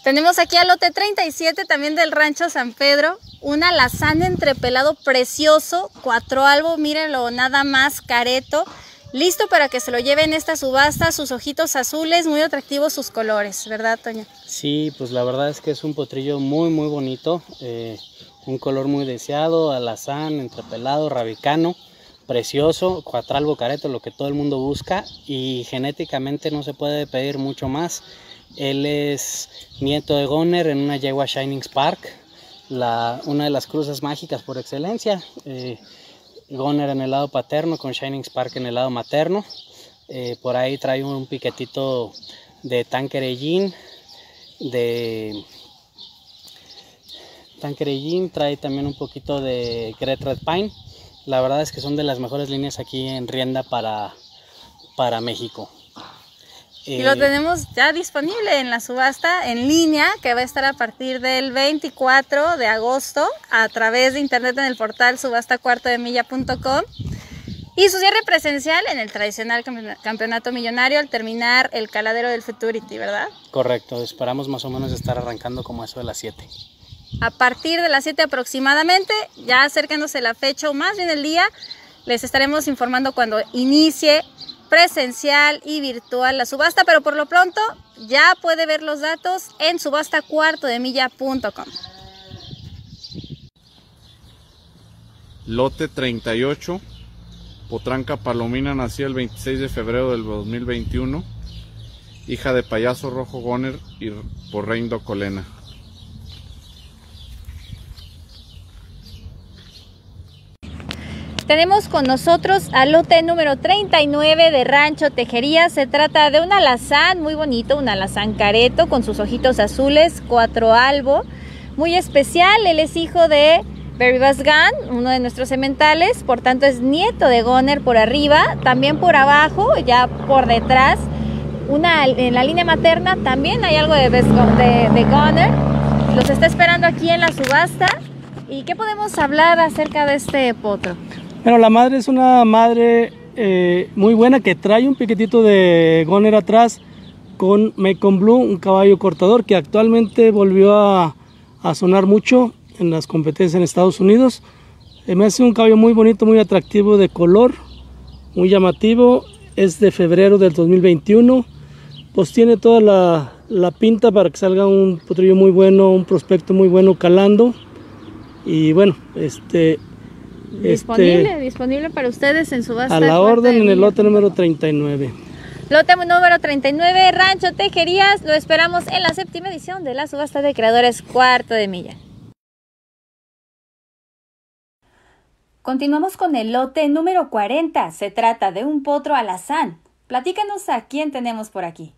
Tenemos aquí al lote 37 también del rancho San Pedro, un alazán entrepelado precioso, cuatro albo, mírenlo, nada más careto, listo para que se lo lleven esta subasta, sus ojitos azules, muy atractivos sus colores, ¿verdad Toña? Sí, pues la verdad es que es un potrillo muy muy bonito, eh, un color muy deseado, alazán, entrepelado, rabicano, precioso, albo careto, lo que todo el mundo busca y genéticamente no se puede pedir mucho más. Él es nieto de Goner en una yegua Shining Spark, una de las cruzas mágicas por excelencia. Eh, Goner en el lado paterno con Shining Spark en el lado materno. Eh, por ahí trae un piquetito de Tanquerellín, de Jean trae también un poquito de Great Red Pine. La verdad es que son de las mejores líneas aquí en Rienda para México y lo eh, tenemos ya disponible en la subasta en línea que va a estar a partir del 24 de agosto a través de internet en el portal subastacuartodemilla.com y su cierre presencial en el tradicional campeonato millonario al terminar el caladero del Futurity, ¿verdad? Correcto, esperamos más o menos estar arrancando como eso de las 7. A partir de las 7 aproximadamente, ya acercándose la fecha o más bien el día, les estaremos informando cuando inicie presencial y virtual la subasta, pero por lo pronto ya puede ver los datos en subastacuartodemilla.com. Lote 38, Potranca Palomina, nacida el 26 de febrero del 2021, hija de Payaso Rojo Goner y Borreindo Colena. Tenemos con nosotros al lote número 39 de Rancho Tejería. Se trata de un alazán muy bonito, un alazán careto con sus ojitos azules, cuatro albo, muy especial. Él es hijo de Barry Basgan, uno de nuestros sementales, por tanto es nieto de Goner por arriba, también por abajo, ya por detrás. Una, en la línea materna también hay algo de, de, de Goner. Los está esperando aquí en la subasta. ¿Y qué podemos hablar acerca de este potro? Bueno, la madre es una madre eh, muy buena que trae un piquetito de Goner atrás con Macon Blue, un caballo cortador que actualmente volvió a, sonar mucho en las competencias en Estados Unidos. me hace un caballo muy bonito, muy atractivo de color, muy llamativo. Es de febrero del 2021. Pues tiene toda la, la pinta para que salga un potrillo muy bueno, un prospecto muy bueno calando. Y bueno, este este, disponible, disponible para ustedes en subasta. A la orden en el lote número 39. Lote número 39, Rancho Tejerías. Lo esperamos en la séptima edición de la subasta de creadores cuarto de milla. Continuamos con el lote número 40. Se trata de un potro alazán. Platícanos a quién tenemos por aquí.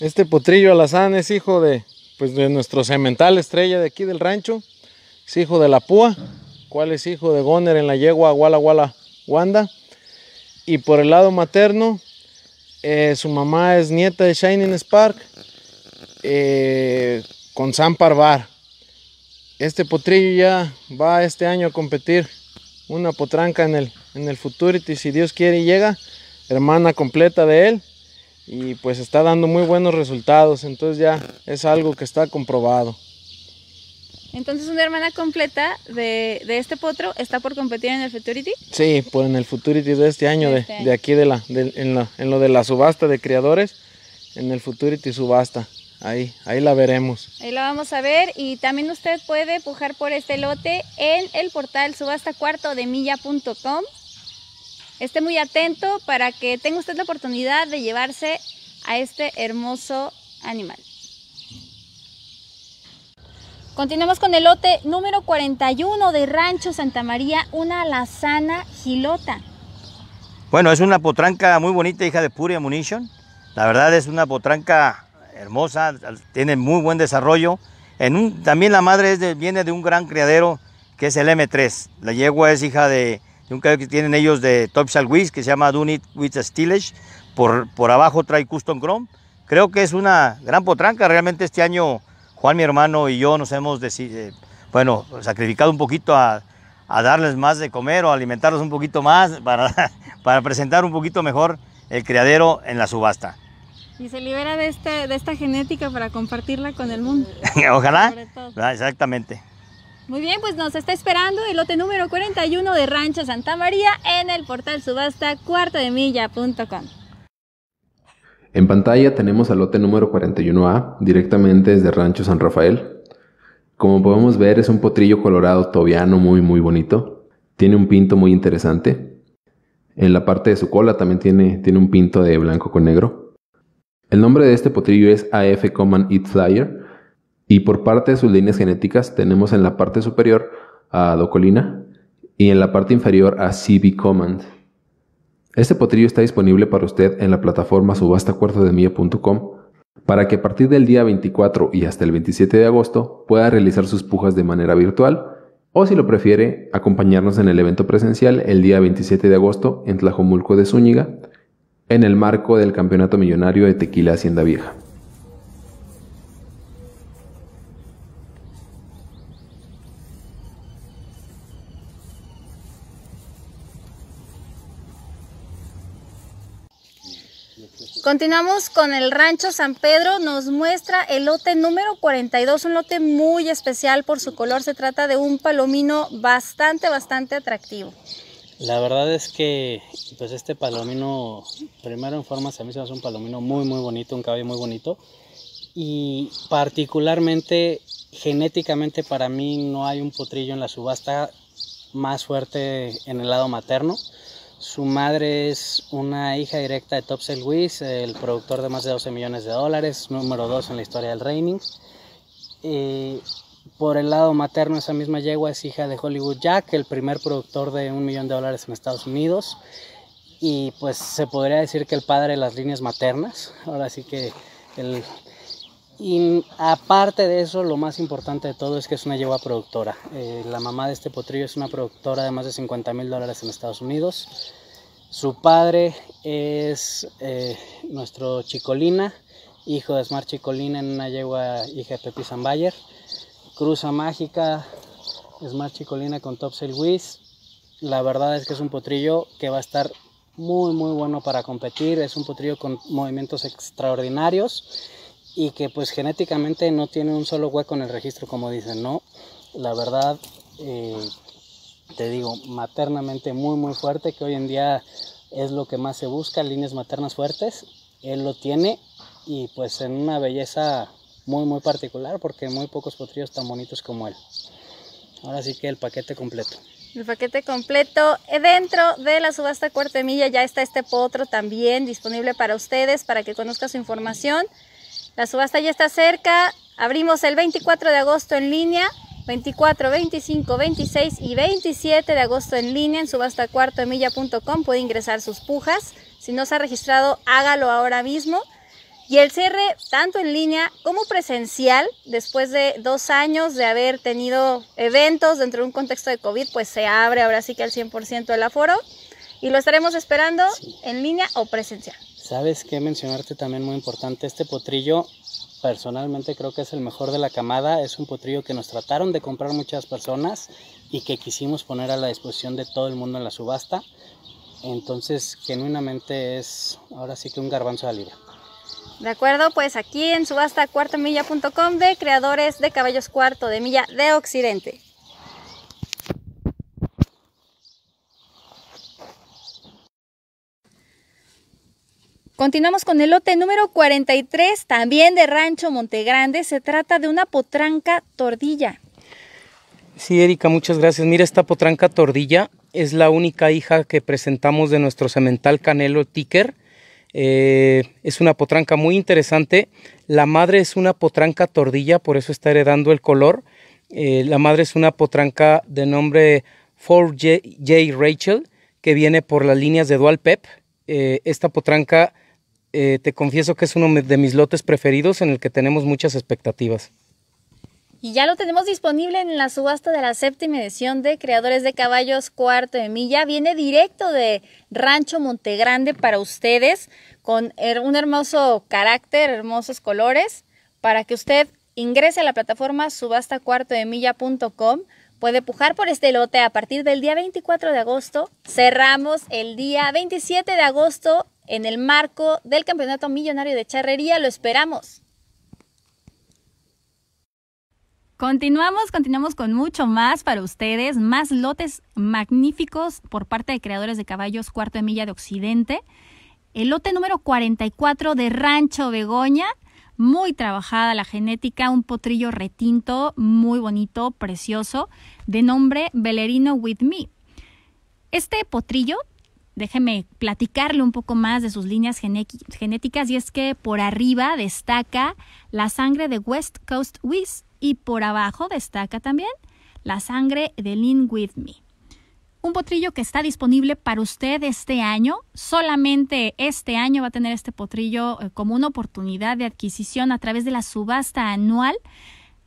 Este potrillo alazán es hijo de, pues, de nuestro cemental estrella de aquí del rancho. Es hijo de la púa cual es hijo de Goner en la yegua Guala Guala Wanda. Y por el lado materno, eh, su mamá es nieta de Shining Spark eh, con Sam Parvar. Este potrillo ya va este año a competir una potranca en el, en el Futurity, si Dios quiere y llega, hermana completa de él. Y pues está dando muy buenos resultados, entonces ya es algo que está comprobado. Entonces una hermana completa de, este potro está por competir en el Futurity. Sí, pues en el Futurity de este año, de, este aquí de la, en lo de la subasta de criadores, en el Futurity subasta. Ahí, ahí la veremos. Ahí la vamos a ver y también usted puede pujar por este lote en el portal subastacuartodemilla.com. Esté muy atento para que tenga usted la oportunidad de llevarse a este hermoso animal. Continuamos con el lote número 41 de Rancho Santa María, una alazana gilota. Bueno, es una potranca muy bonita, hija de Puria Munition. La verdad es una potranca hermosa, tiene muy buen desarrollo. también la madre viene de un gran criadero que es el M3. La yegua es hija de, un criadero que tienen ellos de Topsal Whiz, que se llama Dunit with Stillage. Por, por abajo trae Custom Chrome. Creo que es una gran potranca, realmente este año Igual mi hermano y yo nos hemos, decidido, eh, bueno, sacrificado un poquito a, darles más de comer o alimentarlos un poquito más [LAUGHS] para, presentar un poquito mejor el criadero en la subasta. Y se libera de, este, esta genética para compartirla con el mundo. [LAUGHS] Ojalá. Ah, exactamente. Muy bien, pues nos está esperando el lote número 41 de Rancho Santa María en el portal subasta cuartodemilla.com. En pantalla tenemos al lote número 41A, directamente desde Rancho San Rafael. Como podemos ver, es un potrillo colorado tobiano muy muy bonito. Tiene un pinto muy interesante. En la parte de su cola también tiene, tiene un pinto de blanco con negro. El nombre de este potrillo es AF Command Eat Flyer. Y por parte de sus líneas genéticas tenemos en la parte superior a Docolina y en la parte inferior a CB Command. Este potrillo está disponible para usted en la plataforma subastacuartodemilla.com para que a partir del día 24 y hasta el 27 de agosto pueda realizar sus pujas de manera virtual o si lo prefiere acompañarnos en el evento presencial el día 27 de agosto en Tlajomulco de Zúñiga en el marco del Campeonato Millonario de Tequila Hacienda Vieja. Continuamos con el Rancho San Pedro, nos muestra el lote número 42, un lote muy especial por su color, se trata de un palomino bastante, bastante atractivo. La verdad es que pues este palomino, primero en forma se me hace un palomino muy muy bonito, un cabello muy bonito y particularmente genéticamente para mí no hay un potrillo en la subasta más fuerte en el lado materno su madre es una hija directa de Topsell Wiz, el productor de más de 12 millones de dólares, número 2 en la historia del reining. por el lado materno, esa misma yegua es hija de Hollywood Jack, el primer productor de un millón de dólares en Estados Unidos. Y pues se podría decir que el padre de las líneas maternas. Ahora sí que el y aparte de eso, lo más importante de todo es que es una yegua productora. Eh, la mamá de este potrillo es una productora de más de 50 mil dólares en Estados Unidos. Su padre es eh, nuestro Chicolina, hijo de Smart Chicolina en una yegua hija de Pepi Zambayer. Cruza Mágica, Smart Chicolina con Sail Whiz. La verdad es que es un potrillo que va a estar muy muy bueno para competir. Es un potrillo con movimientos extraordinarios y que pues genéticamente no tiene un solo hueco en el registro, como dicen, no. La verdad, eh, te digo, maternamente muy, muy fuerte, que hoy en día es lo que más se busca, líneas maternas fuertes. Él lo tiene y pues en una belleza muy, muy particular, porque muy pocos potrillos tan bonitos como él. Ahora sí que el paquete completo. El paquete completo. Eh, dentro de la subasta Cuartemilla ya está este potro también disponible para ustedes, para que conozca su información. La subasta ya está cerca. Abrimos el 24 de agosto en línea. 24, 25, 26 y 27 de agosto en línea en subastacuartoemilla.com. Puede ingresar sus pujas. Si no se ha registrado, hágalo ahora mismo. Y el cierre, tanto en línea como presencial, después de dos años de haber tenido eventos dentro de un contexto de COVID, pues se abre ahora sí que al 100% el aforo. Y lo estaremos esperando en línea o presencial. ¿Sabes qué mencionarte también muy importante? Este potrillo personalmente creo que es el mejor de la camada. Es un potrillo que nos trataron de comprar muchas personas y que quisimos poner a la disposición de todo el mundo en la subasta. Entonces, genuinamente es ahora sí que un garbanzo de alivio. De acuerdo, pues aquí en subasta cuartomilla.com de creadores de caballos cuarto de milla de Occidente. Continuamos con el lote número 43, también de Rancho Montegrande. Se trata de una potranca tordilla. Sí, Erika, muchas gracias. Mira, esta potranca tordilla es la única hija que presentamos de nuestro semental Canelo Ticker. Eh, es una potranca muy interesante. La madre es una potranca tordilla, por eso está heredando el color. Eh, la madre es una potranca de nombre 4J Rachel, que viene por las líneas de Dual Pep. Eh, esta potranca eh, te confieso que es uno de mis lotes preferidos en el que tenemos muchas expectativas. Y ya lo tenemos disponible en la subasta de la séptima edición de Creadores de Caballos Cuarto de Milla. Viene directo de Rancho Montegrande para ustedes, con un hermoso carácter, hermosos colores, para que usted ingrese a la plataforma subastacuartodemilla.com. Puede pujar por este lote a partir del día 24 de agosto. Cerramos el día 27 de agosto en el marco del Campeonato Millonario de Charrería. Lo esperamos. Continuamos, continuamos con mucho más para ustedes, más lotes magníficos por parte de creadores de caballos cuarto de milla de Occidente. El lote número 44 de Rancho Begoña, muy trabajada la genética, un potrillo retinto muy bonito, precioso, de nombre Belerino With Me. Este potrillo déjeme platicarle un poco más de sus líneas genéticas y es que por arriba destaca la sangre de West Coast Wiz y por abajo destaca también la sangre de Lean With Me. Un potrillo que está disponible para usted este año. Solamente este año va a tener este potrillo eh, como una oportunidad de adquisición a través de la subasta anual.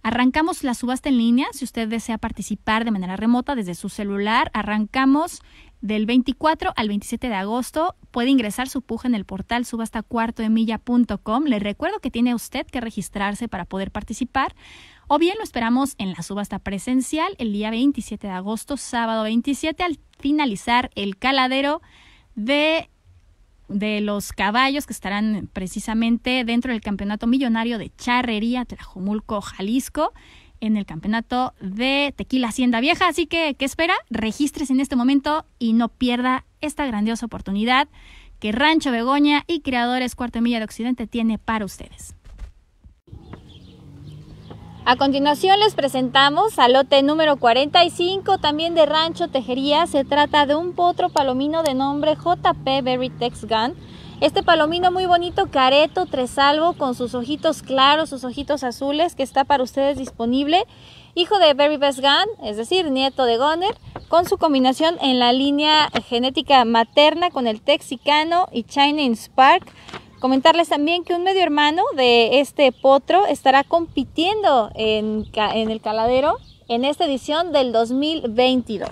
Arrancamos la subasta en línea si usted desea participar de manera remota desde su celular. Arrancamos del 24 al 27 de agosto puede ingresar su puja en el portal subastacuartoemilla.com. Le recuerdo que tiene usted que registrarse para poder participar. O bien lo esperamos en la subasta presencial el día 27 de agosto, sábado 27, al finalizar el caladero de, de los caballos que estarán precisamente dentro del Campeonato Millonario de Charrería Tlajumulco, Jalisco en el campeonato de Tequila Hacienda Vieja. Así que, ¿qué espera? Regístrese en este momento y no pierda esta grandiosa oportunidad que Rancho Begoña y Creadores Cuarto Milla de Occidente tiene para ustedes. A continuación les presentamos al lote número 45 también de Rancho Tejería. Se trata de un potro palomino de nombre JP Berry Tex Gun este palomino muy bonito, careto, tresalvo, con sus ojitos claros, sus ojitos azules, que está para ustedes disponible. Hijo de Very Best Gun, es decir, nieto de Goner, con su combinación en la línea genética materna con el Texicano y China Spark. Comentarles también que un medio hermano de este potro estará compitiendo en, en el caladero en esta edición del 2022.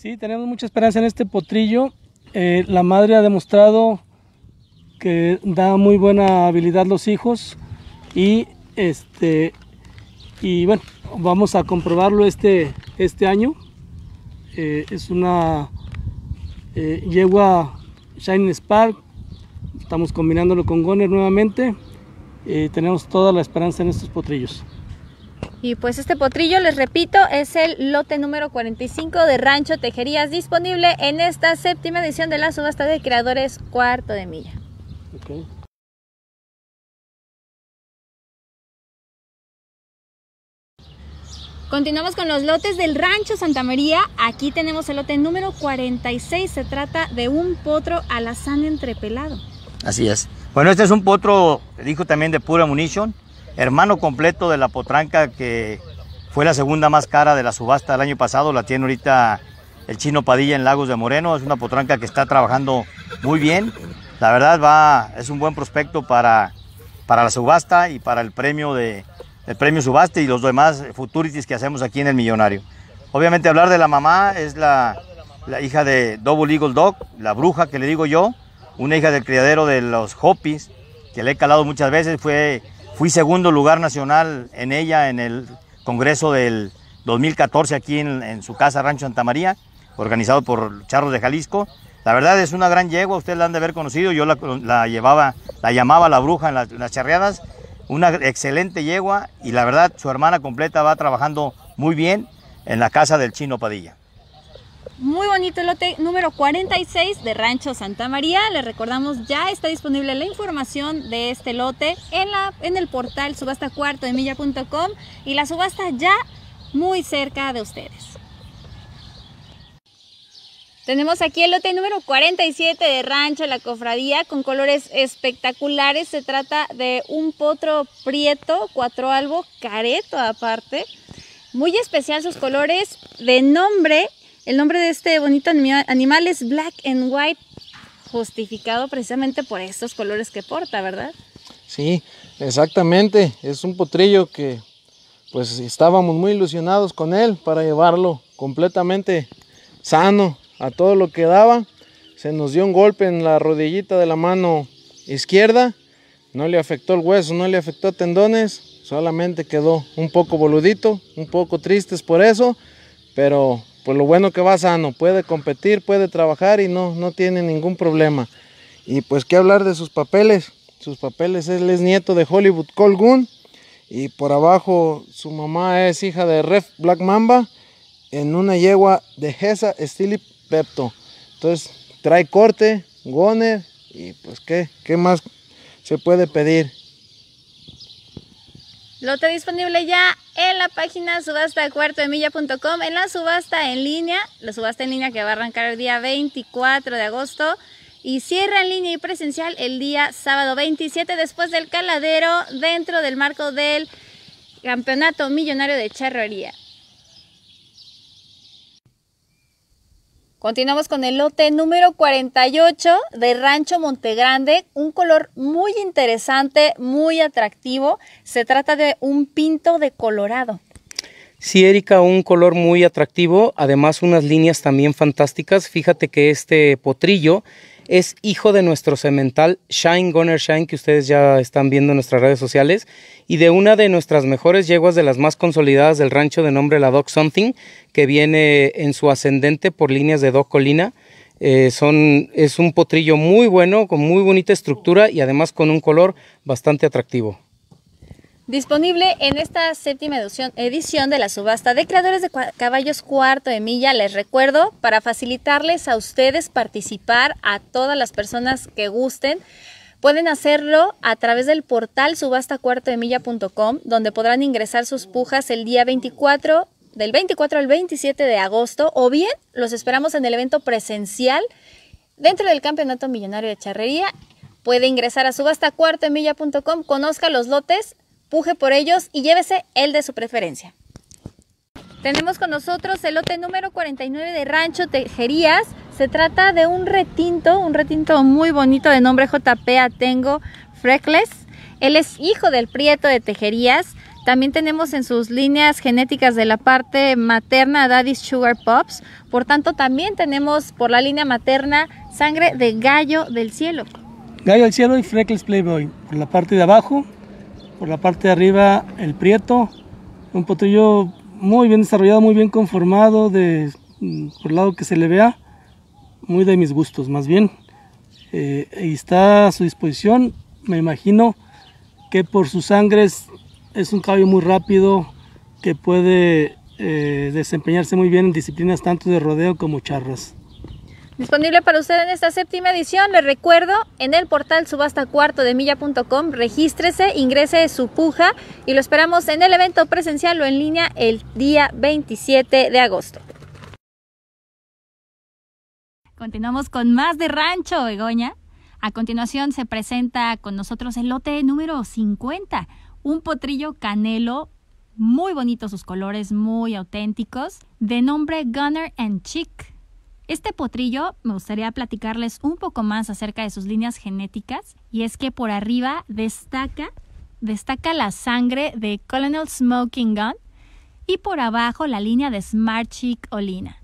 Sí, tenemos mucha esperanza en este potrillo. Eh, la madre ha demostrado que da muy buena habilidad los hijos y este y bueno vamos a comprobarlo este este año eh, es una eh, yegua Shining Spark estamos combinándolo con Goner nuevamente tenemos toda la esperanza en estos potrillos y pues este potrillo, les repito, es el lote número 45 de Rancho Tejerías, disponible en esta séptima edición de la subasta de creadores cuarto de milla. Continuamos con los lotes del Rancho Santa María. Aquí tenemos el lote número 46. Se trata de un potro alazán entrepelado. Así es. Bueno, este es un potro, dijo también de pura munición hermano completo de la potranca que fue la segunda más cara de la subasta del año pasado, la tiene ahorita el chino Padilla en Lagos de Moreno, es una potranca que está trabajando muy bien, la verdad va, es un buen prospecto para, para la subasta y para el premio de el premio subasta y los demás futurities que hacemos aquí en el Millonario. Obviamente hablar de la mamá es la, la hija de Double Eagle Dog, la bruja que le digo yo, una hija del criadero de los Hopis, que le he calado muchas veces, fue Fui segundo lugar nacional en ella en el Congreso del 2014 aquí en, su casa Rancho Santa María, organizado por Charros de Jalisco. La verdad es una gran yegua, ustedes la han de haber conocido, yo la, llevaba, la llamaba la bruja en las, charreadas, una excelente yegua y la verdad su hermana completa va trabajando muy bien en la casa del chino Padilla. Muy bonito el lote número 46 de Rancho Santa María. Les recordamos, ya está disponible la información de este lote en, la, en el portal subasta de y la subasta ya muy cerca de ustedes. Tenemos aquí el lote número 47 de Rancho La Cofradía con colores espectaculares. Se trata de un potro prieto, cuatro albo, careto aparte. Muy especial sus colores de nombre el nombre de este bonito animal es Black and White, justificado precisamente por estos colores que porta, ¿verdad? Sí, exactamente. Es un potrillo que pues estábamos muy ilusionados con él para llevarlo completamente sano a todo lo que daba. Se nos dio un golpe en la rodillita de la mano izquierda. No le afectó el hueso, no le afectó tendones. Solamente quedó un poco boludito, un poco tristes por eso. Pero pues lo bueno que va sano, puede competir, puede trabajar y no, no tiene ningún problema. Y pues qué hablar de sus papeles, sus papeles, él es nieto de Hollywood Colgun y por abajo su mamá es hija de Ref Black Mamba en una yegua de Hesa stili Pepto. Entonces trae corte, goner y pues qué, qué más se puede pedir. Lote disponible ya en la página subastacuartoemilla.com, en la subasta en línea, la subasta en línea que va a arrancar el día 24 de agosto y cierra en línea y presencial el día sábado 27 después del caladero dentro del marco del Campeonato Millonario de Charrería. Continuamos con el lote número 48 de Rancho Montegrande, un color muy interesante, muy atractivo. Se trata de un pinto de colorado. Sí, Erika, un color muy atractivo, además unas líneas también fantásticas. Fíjate que este potrillo es hijo de nuestro semental Shine Gunner Shine, que ustedes ya están viendo en nuestras redes sociales, y de una de nuestras mejores yeguas de las más consolidadas del rancho de nombre la Doc Something, que viene en su ascendente por líneas de Doc Colina. Eh, son, es un potrillo muy bueno, con muy bonita estructura y además con un color bastante atractivo. Disponible en esta séptima edición de la subasta de creadores de caballos cuarto de milla, les recuerdo, para facilitarles a ustedes participar, a todas las personas que gusten, pueden hacerlo a través del portal subastacuartodemilla.com, donde podrán ingresar sus pujas el día 24, del 24 al 27 de agosto, o bien los esperamos en el evento presencial dentro del Campeonato Millonario de Charrería. Puede ingresar a subastacuartodemilla.com, conozca los lotes puje por ellos y llévese el de su preferencia. Tenemos con nosotros el lote número 49 de Rancho Tejerías. Se trata de un retinto, un retinto muy bonito de nombre JP Tengo Freckles. Él es hijo del Prieto de Tejerías. También tenemos en sus líneas genéticas de la parte materna Daddy's Sugar Pops. Por tanto, también tenemos por la línea materna sangre de Gallo del Cielo. Gallo del Cielo y Freckles Playboy. Por la parte de abajo por la parte de arriba el prieto, un potrillo muy bien desarrollado, muy bien conformado, de, mm, por el lado que se le vea, muy de mis gustos más bien. Eh, está a su disposición, me imagino que por sus sangres es un caballo muy rápido, que puede eh, desempeñarse muy bien en disciplinas tanto de rodeo como charras. Disponible para usted en esta séptima edición, le recuerdo, en el portal subastacuartodemilla.com, regístrese, ingrese su puja y lo esperamos en el evento presencial o en línea el día 27 de agosto. Continuamos con más de Rancho Begoña A continuación se presenta con nosotros el lote número 50, un potrillo canelo, muy bonito sus colores, muy auténticos, de nombre Gunner and Chick. Este potrillo me gustaría platicarles un poco más acerca de sus líneas genéticas y es que por arriba destaca destaca la sangre de Colonel Smoking Gun y por abajo la línea de Smart Chick Olina.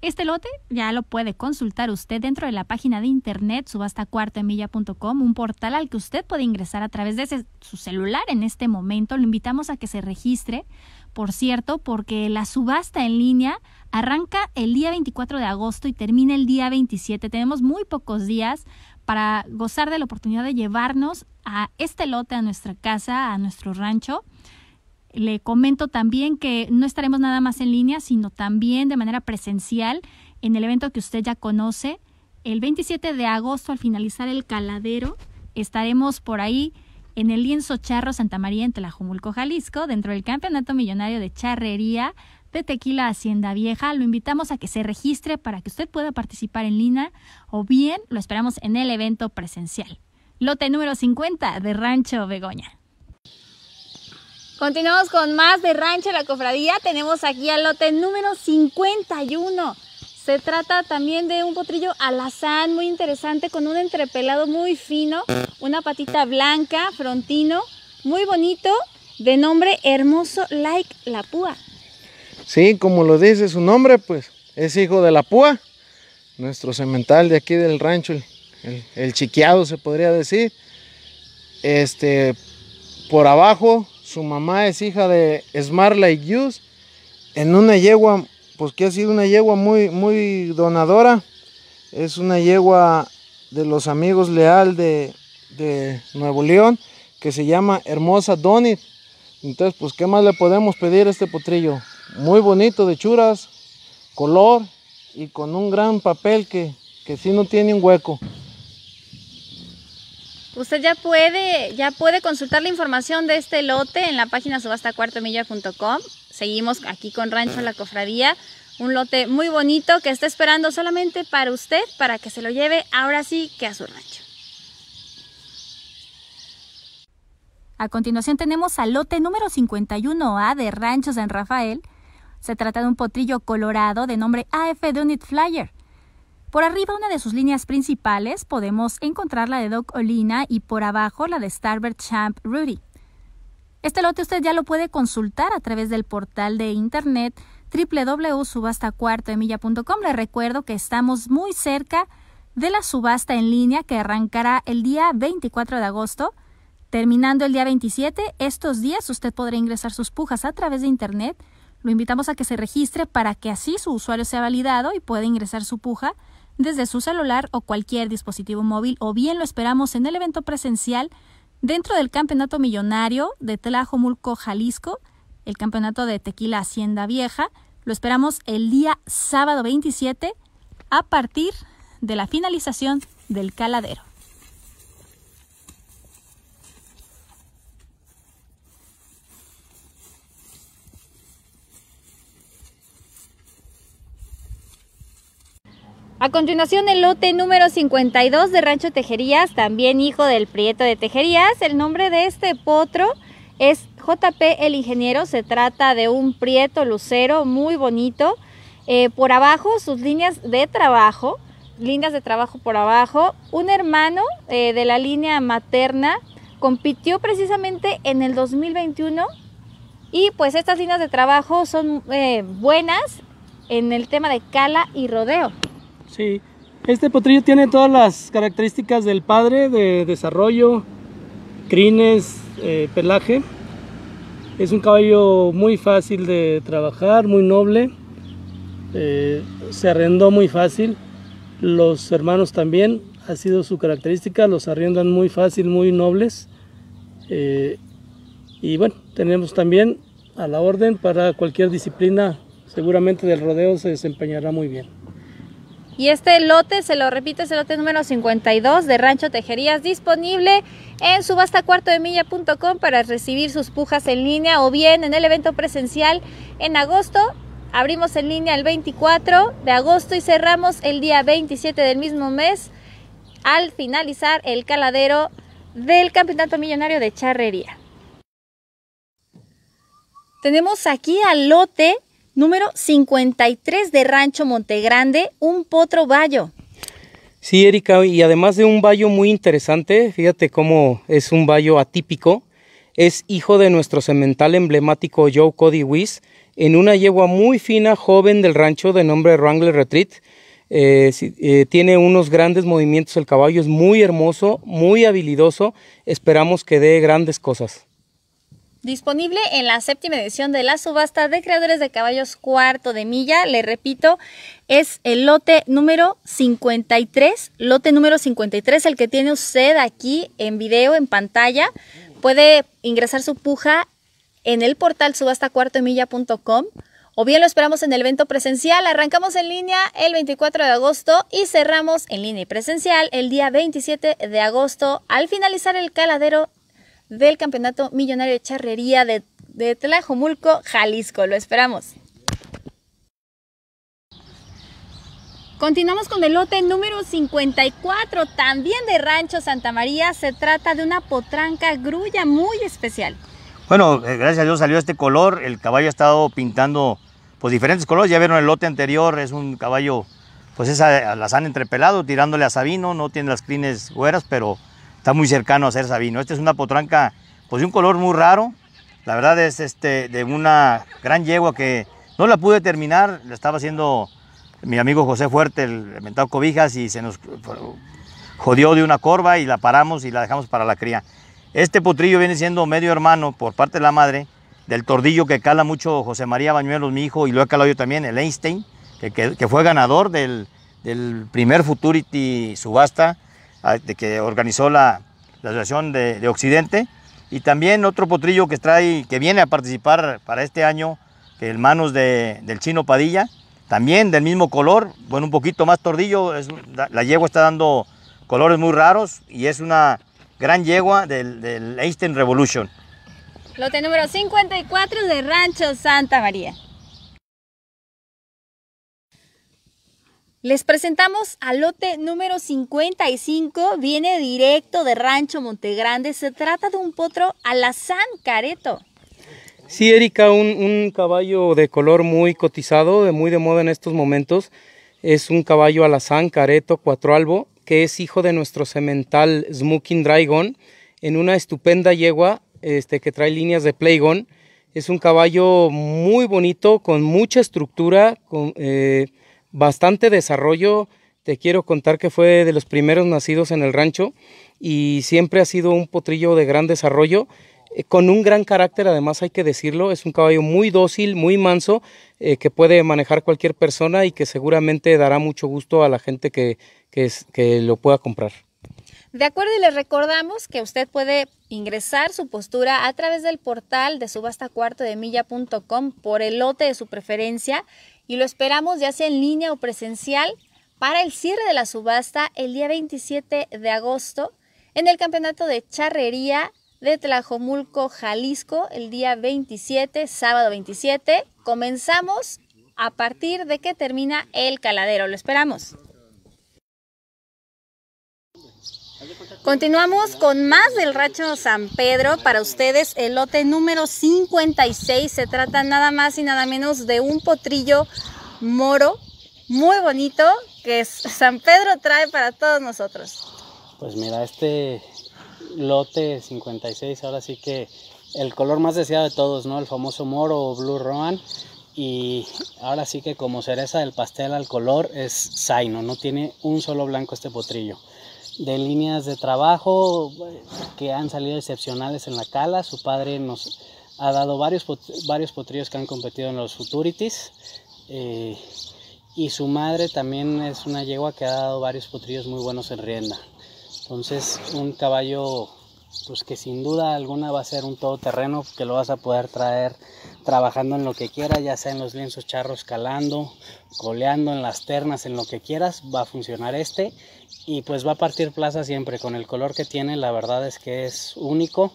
Este lote ya lo puede consultar usted dentro de la página de internet subastacuartoemilla.com, un portal al que usted puede ingresar a través de su celular en este momento. Lo invitamos a que se registre, por cierto, porque la subasta en línea Arranca el día 24 de agosto y termina el día 27. Tenemos muy pocos días para gozar de la oportunidad de llevarnos a este lote, a nuestra casa, a nuestro rancho. Le comento también que no estaremos nada más en línea, sino también de manera presencial en el evento que usted ya conoce. El 27 de agosto, al finalizar el caladero, estaremos por ahí en el lienzo Charro Santa María en Tlajumulco, Jalisco, dentro del Campeonato Millonario de Charrería de Tequila Hacienda Vieja. Lo invitamos a que se registre para que usted pueda participar en línea o bien lo esperamos en el evento presencial. Lote número 50 de Rancho Begoña. Continuamos con más de Rancho La Cofradía. Tenemos aquí al lote número 51. Se trata también de un potrillo alazán muy interesante con un entrepelado muy fino, una patita blanca, frontino, muy bonito, de nombre hermoso like la púa. Sí, como lo dice su nombre, pues es hijo de la púa, nuestro semental de aquí del rancho, el, chiqueado se podría decir. Este, por abajo, su mamá es hija de Smarla y en una yegua, pues que ha sido una yegua muy, muy donadora. Es una yegua de los amigos leal de, de Nuevo León que se llama Hermosa Donit. Entonces, pues, ¿qué más le podemos pedir a este potrillo? muy bonito de churas, color y con un gran papel que, que sí no tiene un hueco. Usted ya puede, ya puede consultar la información de este lote en la página subastacuartomilla.com. Seguimos aquí con Rancho La Cofradía, un lote muy bonito que está esperando solamente para usted, para que se lo lleve ahora sí que a su rancho. A continuación tenemos al lote número 51A de Rancho San Rafael, se trata de un potrillo colorado de nombre AF Unit Flyer. Por arriba una de sus líneas principales podemos encontrar la de Doc Olina y por abajo la de Starbird Champ Rudy. Este lote usted ya lo puede consultar a través del portal de internet www.subastacuartoemilla.com. Le recuerdo que estamos muy cerca de la subasta en línea que arrancará el día 24 de agosto. Terminando el día 27, estos días usted podrá ingresar sus pujas a través de internet lo invitamos a que se registre para que así su usuario sea validado y pueda ingresar su puja desde su celular o cualquier dispositivo móvil o bien lo esperamos en el evento presencial dentro del Campeonato Millonario de Tlajomulco, Jalisco, el Campeonato de Tequila Hacienda Vieja. Lo esperamos el día sábado 27 a partir de la finalización del caladero. A continuación, el lote número 52 de Rancho Tejerías, también hijo del Prieto de Tejerías. El nombre de este potro es JP el Ingeniero. Se trata de un Prieto lucero muy bonito. Eh, por abajo, sus líneas de trabajo, líneas de trabajo por abajo. Un hermano eh, de la línea materna compitió precisamente en el 2021 y pues estas líneas de trabajo son eh, buenas en el tema de cala y rodeo. Sí, este potrillo tiene todas las características del padre de desarrollo, crines, eh, pelaje. Es un caballo muy fácil de trabajar, muy noble. Eh, se arrendó muy fácil. Los hermanos también, ha sido su característica, los arriendan muy fácil, muy nobles. Eh, y bueno, tenemos también a la orden para cualquier disciplina, seguramente del rodeo se desempeñará muy bien. Y este lote, se lo repito, es el lote número 52 de Rancho Tejerías, disponible en subastacuartodemilla.com para recibir sus pujas en línea o bien en el evento presencial en agosto. Abrimos en línea el 24 de agosto y cerramos el día 27 del mismo mes al finalizar el caladero del Campeonato Millonario de Charrería. Tenemos aquí al lote número 53 de Rancho Montegrande, un potro vallo. Sí, Erika, y además de un vallo muy interesante, fíjate cómo es un vallo atípico, es hijo de nuestro semental emblemático Joe Cody Weiss, en una yegua muy fina, joven del rancho de nombre Wrangler Retreat. Eh, eh, tiene unos grandes movimientos el caballo, es muy hermoso, muy habilidoso, esperamos que dé grandes cosas. Disponible en la séptima edición de la subasta de creadores de caballos cuarto de milla. Le repito, es el lote número 53. Lote número 53, el que tiene usted aquí en video, en pantalla. Puede ingresar su puja en el portal subastacuartoemilla.com o bien lo esperamos en el evento presencial. Arrancamos en línea el 24 de agosto y cerramos en línea y presencial el día 27 de agosto al finalizar el caladero del Campeonato Millonario de Charrería de, Tlajomulco, Jalisco. Lo esperamos. Continuamos con el lote número 54, también de Rancho Santa María. Se trata de una potranca grulla muy especial. Bueno, eh, gracias a Dios salió este color. El caballo ha estado pintando pues diferentes colores. Ya vieron el lote anterior, es un caballo, pues esa las han entrepelado, tirándole a Sabino, no tiene las crines güeras, pero está muy cercano a ser Sabino. Esta es una potranca pues de un color muy raro. La verdad es este, de una gran yegua que no la pude terminar. La estaba haciendo mi amigo José Fuerte, el inventado Cobijas, y se nos jodió de una corva y la paramos y la dejamos para la cría. Este potrillo viene siendo medio hermano por parte de la madre del tordillo que cala mucho José María Bañuelos, mi hijo, y lo he calado yo también, el Einstein, que, que, que fue ganador del, del primer Futurity subasta Ah, de que organizó la, la Asociación de, Occidente. Y también otro potrillo que, trae, que viene a participar para este año, que el Manos de, del Chino Padilla, también del mismo color, bueno, un poquito más tordillo, es, la yegua está dando colores muy raros y es una gran yegua del, del Eastern Revolution. Lote número 54 de Rancho Santa María. Les presentamos al lote número 55, viene directo de Rancho Montegrande, se trata de un potro alazán careto. Sí, Erika, un, caballo de color muy cotizado, muy de moda en estos momentos. Es un caballo alazán careto cuatro albo, que es hijo de nuestro semental Smoking Dragon, en una estupenda yegua este, que trae líneas de Playgon. Es un caballo muy bonito, con mucha estructura, con... Eh, bastante desarrollo. Te quiero contar que fue de los primeros nacidos en el rancho y siempre ha sido un potrillo de gran desarrollo, eh, con un gran carácter, además hay que decirlo, es un caballo muy dócil, muy manso, eh, que puede manejar cualquier persona y que seguramente dará mucho gusto a la gente que, lo pueda comprar. De acuerdo, y les recordamos que usted puede ingresar su postura a través del portal de subasta de milla.com por el lote de su preferencia y lo esperamos ya sea en línea o presencial para el cierre de la subasta el día 27 de agosto en el Campeonato de Charrería de Tlajomulco, Jalisco, el día 27, sábado 27. Comenzamos a partir de que termina el caladero. Lo esperamos. Continuamos con más del Racho San Pedro. Para ustedes, el lote número 56. Se trata nada más y nada menos de un potrillo moro muy bonito que San Pedro trae para todos nosotros. Pues mira, este lote 56, ahora sí que el color más deseado de todos, ¿no? El famoso moro o blue roan. Y ahora sí que como cereza del pastel al color es Zaino, no tiene un solo blanco este potrillo de líneas de trabajo que han salido excepcionales en la cala. Su padre nos ha dado varios, varios potrillos que han competido en los Futurities. Eh, y su madre también es una yegua que ha dado varios potrillos muy buenos en rienda. Entonces, un caballo pues que sin duda alguna va a ser un todoterreno que lo vas a poder traer trabajando en lo que quieras, ya sea en los lienzos charros calando, coleando, en las ternas, en lo que quieras, va a funcionar este. Y pues va a partir plaza siempre con el color que tiene, la verdad es que es único.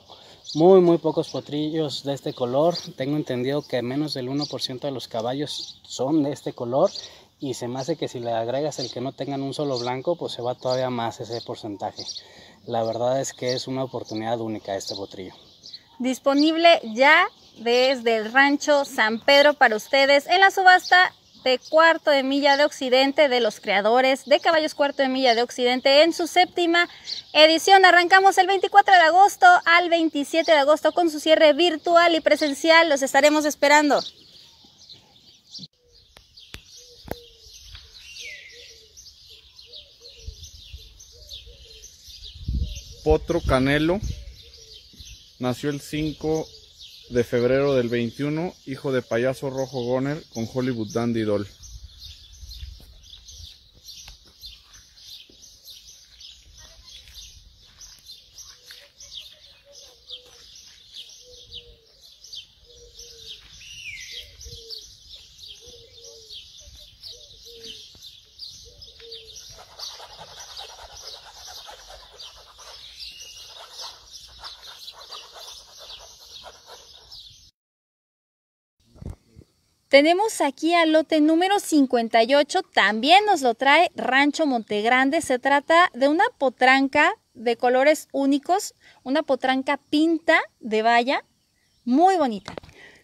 Muy, muy pocos potrillos de este color. Tengo entendido que menos del 1% de los caballos son de este color y se me hace que si le agregas el que no tengan un solo blanco, pues se va todavía más ese porcentaje. La verdad es que es una oportunidad única este potrillo disponible ya desde el rancho San Pedro para ustedes en la subasta de cuarto de milla de occidente de los creadores de caballos cuarto de milla de occidente en su séptima edición. Arrancamos el 24 de agosto al 27 de agosto con su cierre virtual y presencial. Los estaremos esperando. Potro Canelo Nació el 5 de febrero del 21, hijo de payaso rojo Goner con Hollywood Dandy Doll. Tenemos aquí al lote número 58, también nos lo trae Rancho Montegrande. Se trata de una potranca de colores únicos, una potranca pinta de valla, muy bonita.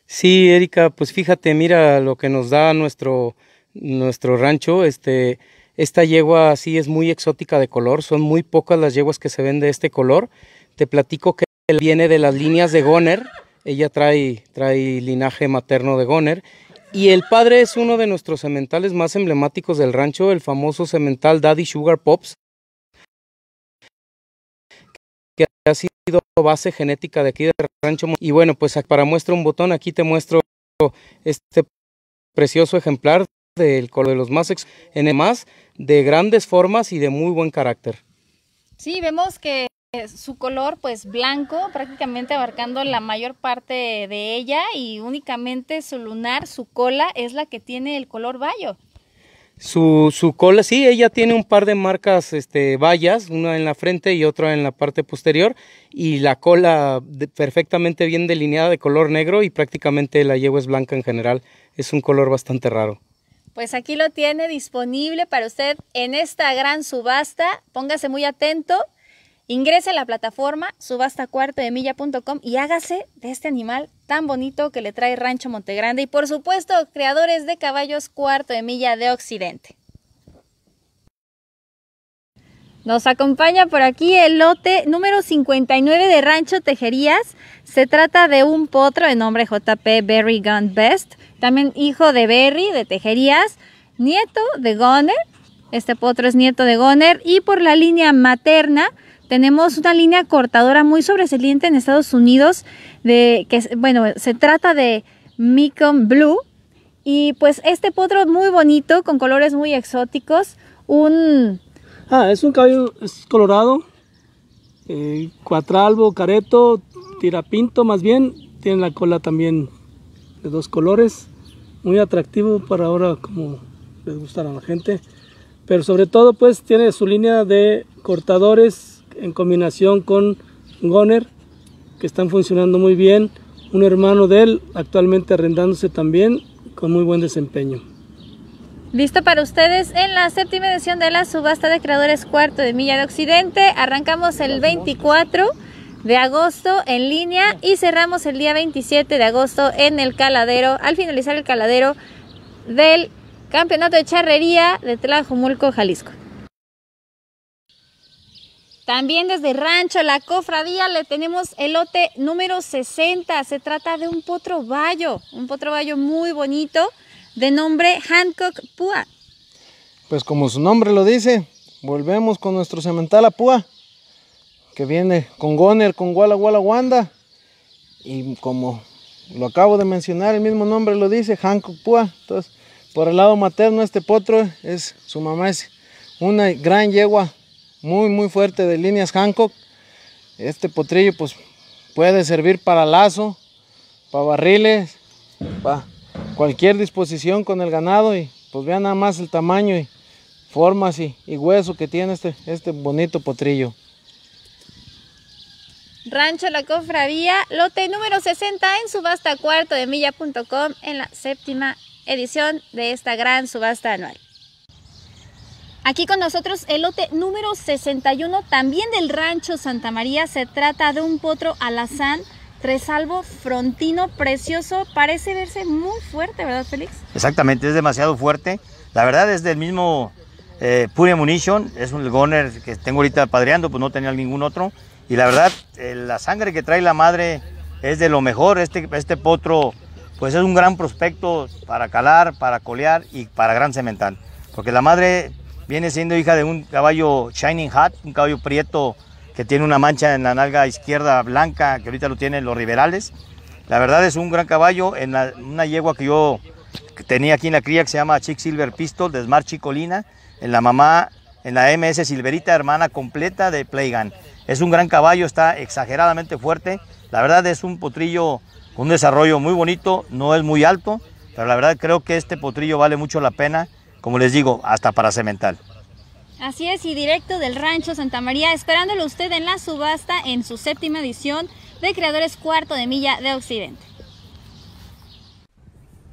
Sí, Erika, pues fíjate, mira lo que nos da nuestro, nuestro rancho. Este, esta yegua sí es muy exótica de color, son muy pocas las yeguas que se ven de este color. Te platico que viene de las líneas de Goner, ella trae, trae linaje materno de Goner y el padre es uno de nuestros sementales más emblemáticos del rancho, el famoso semental Daddy Sugar Pops, que ha sido base genética de aquí del rancho. Y bueno, pues para muestra un botón, aquí te muestro este precioso ejemplar del color de los más en más de grandes formas y de muy buen carácter. Sí, vemos que su color pues blanco, prácticamente abarcando la mayor parte de ella y únicamente su lunar, su cola es la que tiene el color bayo. Su, su, cola, sí, ella tiene un par de marcas, este, vallas, una en la frente y otra en la parte posterior, y la cola perfectamente bien delineada de color negro y prácticamente la yegua es blanca en general. Es un color bastante raro. Pues aquí lo tiene disponible para usted en esta gran subasta. Póngase muy atento. Ingrese a la plataforma subastacuartodemilla.com y hágase de este animal tan bonito que le trae Rancho Montegrande y por supuesto creadores de caballos cuarto de milla de Occidente. Nos acompaña por aquí el lote número 59 de Rancho Tejerías. Se trata de un potro de nombre JP Berry Gun Best, también hijo de Berry de Tejerías, nieto de Goner. Este potro es nieto de Goner y por la línea materna tenemos una línea cortadora muy sobresaliente en Estados Unidos, de, que bueno, se trata de Micom Blue. Y pues este potro muy bonito, con colores muy exóticos, un... Ah, es un caballo colorado, eh, cuatralbo, careto, tirapinto más bien, tiene la cola también de dos colores, muy atractivo para ahora como les gustará a la gente, pero sobre todo pues tiene su línea de cortadores en combinación con Goner, que están funcionando muy bien. Un hermano de él actualmente arrendándose también con muy buen desempeño. Listo para ustedes en la séptima edición de la subasta de creadores cuarto de Milla de Occidente. Arrancamos el 24 de agosto en línea y cerramos el día 27 de agosto en el caladero, al finalizar el caladero del Campeonato de Charrería de Tlajumulco, Jalisco. También desde Rancho La Cofradía le tenemos el lote número 60. Se trata de un potro bayo, un potro bayo muy bonito de nombre Hancock Pua. Pues como su nombre lo dice, volvemos con nuestro cemental a Púa, que viene con Goner, con Walla Walla Wanda. Y como lo acabo de mencionar, el mismo nombre lo dice, Hancock Pua. Entonces, por el lado materno, este potro es, su mamá es una gran yegua muy muy fuerte de líneas Hancock. Este potrillo pues puede servir para lazo, para barriles, para cualquier disposición con el ganado y pues vean nada más el tamaño y formas y, hueso que tiene este, este bonito potrillo. Rancho La Cofradía, lote número 60 en subasta cuarto de milla.com en la séptima edición de esta gran subasta anual. Aquí con nosotros el lote número 61, también del rancho Santa María. Se trata de un potro alazán tresalvo frontino precioso. Parece verse muy fuerte, ¿verdad, Félix? Exactamente, es demasiado fuerte. La verdad es del mismo eh, Pure Munition, es un goner que tengo ahorita padreando, pues no tenía ningún otro. Y la verdad, eh, la sangre que trae la madre es de lo mejor. Este, este potro, pues es un gran prospecto para calar, para colear y para gran cemental. Porque la madre Viene siendo hija de un caballo Shining Hat, un caballo prieto que tiene una mancha en la nalga izquierda blanca, que ahorita lo tienen los liberales. La verdad es un gran caballo, en una yegua que yo tenía aquí en la cría que se llama Chick Silver Pistol de Smart Chicolina, en la mamá, en la MS Silverita, hermana completa de playgan Es un gran caballo, está exageradamente fuerte. La verdad es un potrillo con un desarrollo muy bonito, no es muy alto, pero la verdad creo que este potrillo vale mucho la pena como les digo, hasta para cemental. Así es, y directo del Rancho Santa María, esperándolo usted en la subasta en su séptima edición de Creadores Cuarto de Milla de Occidente.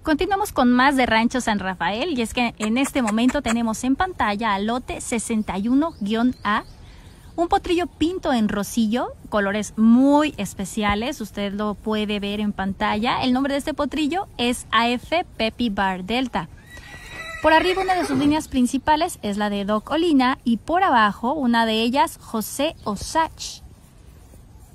Continuamos con más de Rancho San Rafael y es que en este momento tenemos en pantalla al lote 61-A, un potrillo pinto en rosillo, colores muy especiales, usted lo puede ver en pantalla. El nombre de este potrillo es AF Pepi Bar Delta. Por arriba una de sus líneas principales es la de Doc Olina y por abajo una de ellas José Osach.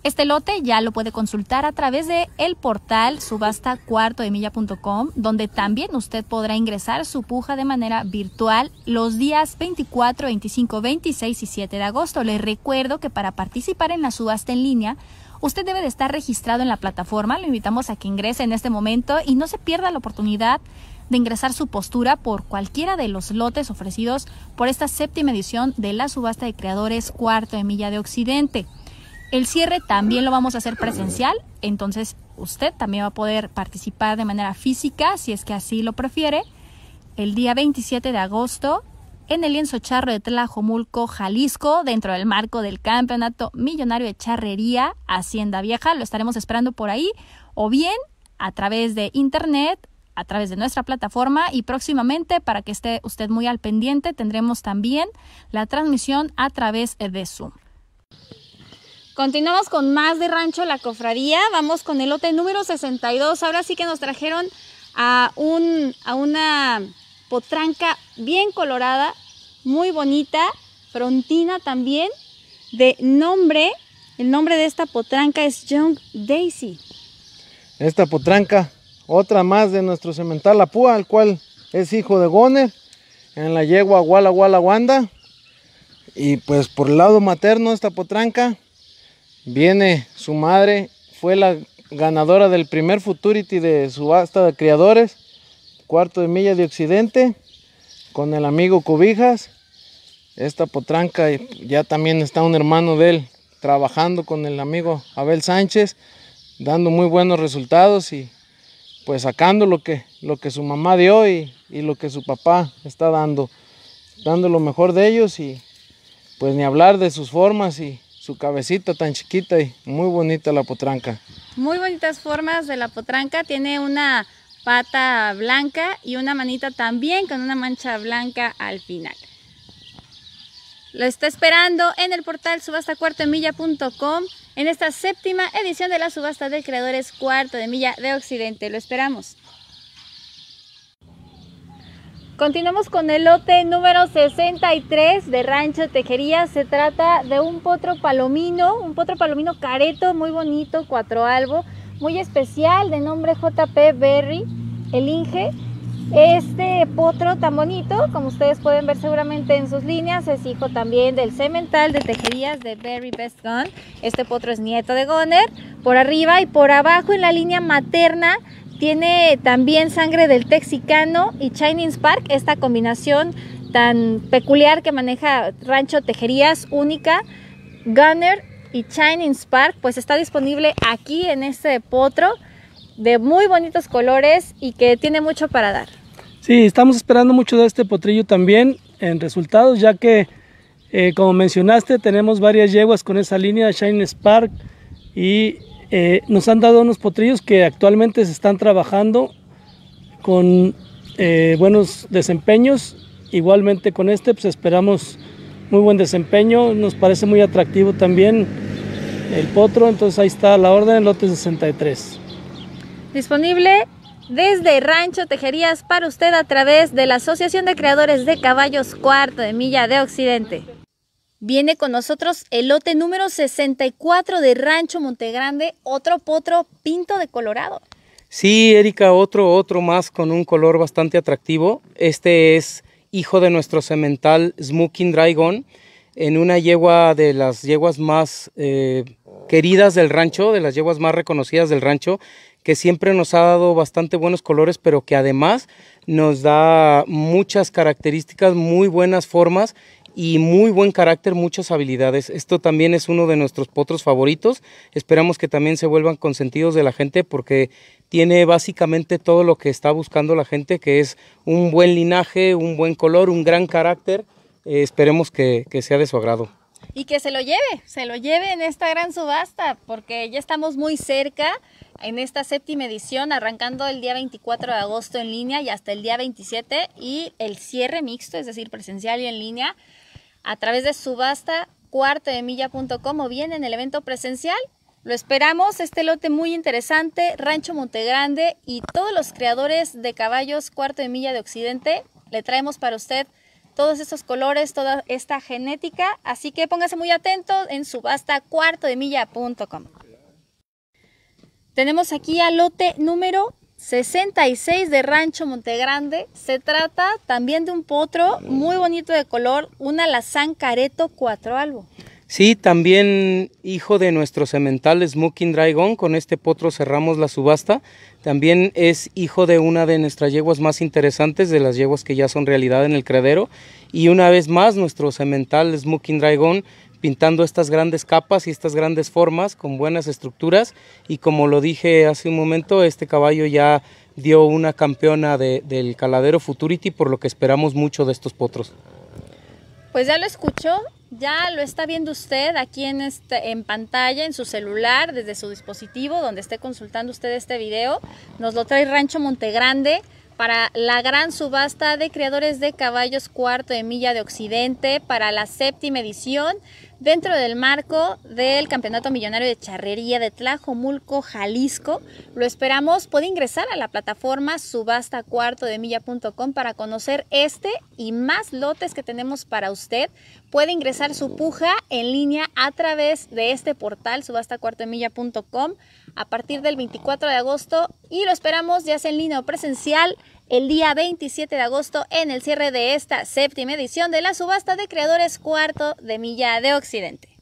Este lote ya lo puede consultar a través de el portal subastacuartoemilla.com, donde también usted podrá ingresar su puja de manera virtual los días 24, 25, 26 y 7 de agosto. Les recuerdo que para participar en la subasta en línea, usted debe de estar registrado en la plataforma. Lo invitamos a que ingrese en este momento y no se pierda la oportunidad de ingresar su postura por cualquiera de los lotes ofrecidos por esta séptima edición de la subasta de creadores cuarto de milla de Occidente. El cierre también lo vamos a hacer presencial, entonces usted también va a poder participar de manera física si es que así lo prefiere el día 27 de agosto en el lienzo charro de Tlajomulco, Jalisco, dentro del marco del Campeonato Millonario de Charrería Hacienda Vieja. Lo estaremos esperando por ahí o bien a través de internet a través de nuestra plataforma y próximamente para que esté usted muy al pendiente tendremos también la transmisión a través de Zoom. Continuamos con más de Rancho La Cofradía, vamos con el lote número 62, ahora sí que nos trajeron a, un, a una potranca bien colorada, muy bonita, frontina también, de nombre, el nombre de esta potranca es Young Daisy. Esta potranca otra más de nuestro cemental La Púa, el cual es hijo de Goner, en la yegua Guala Guala Wanda. Y pues por el lado materno, esta potranca, viene su madre, fue la ganadora del primer Futurity de subasta de criadores, cuarto de milla de Occidente, con el amigo Cobijas. Esta potranca ya también está un hermano de él trabajando con el amigo Abel Sánchez, dando muy buenos resultados y pues sacando lo que, lo que su mamá dio y, y, lo que su papá está dando, dando lo mejor de ellos y pues ni hablar de sus formas y su cabecita tan chiquita y muy bonita la potranca. Muy bonitas formas de la potranca, tiene una pata blanca y una manita también con una mancha blanca al final. Lo está esperando en el portal subastacuartoemilla.com en esta séptima edición de la subasta de creadores cuarto de milla de Occidente. Lo esperamos. Continuamos con el lote número 63 de Rancho Tejería. Se trata de un potro palomino, un potro palomino careto, muy bonito, cuatro albo, muy especial, de nombre JP Berry, el Inge. Este potro tan bonito, como ustedes pueden ver seguramente en sus líneas, es hijo también del Cemental de tejerías de Very Best Gun. Este potro es nieto de Gunner, por arriba y por abajo en la línea materna tiene también sangre del Texicano y Shining Spark, esta combinación tan peculiar que maneja Rancho Tejerías única, Gunner y Shining Spark, pues está disponible aquí en este potro de muy bonitos colores y que tiene mucho para dar. Sí, estamos esperando mucho de este potrillo también en resultados, ya que, eh, como mencionaste, tenemos varias yeguas con esa línea, Shine Spark, y eh, nos han dado unos potrillos que actualmente se están trabajando con eh, buenos desempeños. Igualmente con este, pues esperamos muy buen desempeño. Nos parece muy atractivo también el potro, entonces ahí está la orden, lote 63. Disponible desde Rancho Tejerías para usted a través de la Asociación de Creadores de Caballos Cuarto de Milla de Occidente. Viene con nosotros el lote número 64 de Rancho Montegrande, otro potro pinto de Colorado. Sí, Erika, otro, otro más con un color bastante atractivo. Este es hijo de nuestro semental Smoking Dragon, en una yegua de las yeguas más eh, queridas del rancho, de las yeguas más reconocidas del rancho, que siempre nos ha dado bastante buenos colores, pero que además nos da muchas características, muy buenas formas y muy buen carácter, muchas habilidades. Esto también es uno de nuestros potros favoritos. Esperamos que también se vuelvan consentidos de la gente porque tiene básicamente todo lo que está buscando la gente, que es un buen linaje, un buen color, un gran carácter. Eh, esperemos que, que sea de su agrado. Y que se lo lleve, se lo lleve en esta gran subasta, porque ya estamos muy cerca en esta séptima edición, arrancando el día 24 de agosto en línea y hasta el día 27, y el cierre mixto, es decir, presencial y en línea, a través de subasta o bien en el evento presencial. Lo esperamos, este lote muy interesante, Rancho Montegrande y todos los creadores de caballos cuarto de milla de Occidente, le traemos para usted todos estos colores, toda esta genética. Así que póngase muy atento en subasta tenemos aquí al lote número 66 de Rancho Montegrande. Se trata también de un potro muy bonito de color, un alazán careto cuatro albo. Sí, también hijo de nuestro semental Smoking Dragon, con este potro cerramos la subasta. También es hijo de una de nuestras yeguas más interesantes, de las yeguas que ya son realidad en el credero. Y una vez más, nuestro semental Smoking Dragon pintando estas grandes capas y estas grandes formas con buenas estructuras y como lo dije hace un momento, este caballo ya dio una campeona del caladero Futurity por lo que esperamos mucho de estos potros. Pues ya lo escuchó, ya lo está viendo usted aquí en, este, en pantalla, en su celular, desde su dispositivo, donde esté consultando usted este video. Nos lo trae Rancho Montegrande para la gran subasta de criadores de caballos cuarto de milla de Occidente para la séptima edición dentro del marco del Campeonato Millonario de Charrería de Tlajomulco, Jalisco. Lo esperamos. Puede ingresar a la plataforma subastacuartodemilla.com para conocer este y más lotes que tenemos para usted. Puede ingresar su puja en línea a través de este portal subastacuartodemilla.com a partir del 24 de agosto y lo esperamos ya sea en línea o presencial el día 27 de agosto en el cierre de esta séptima edición de la subasta de creadores cuarto de milla de Occidente.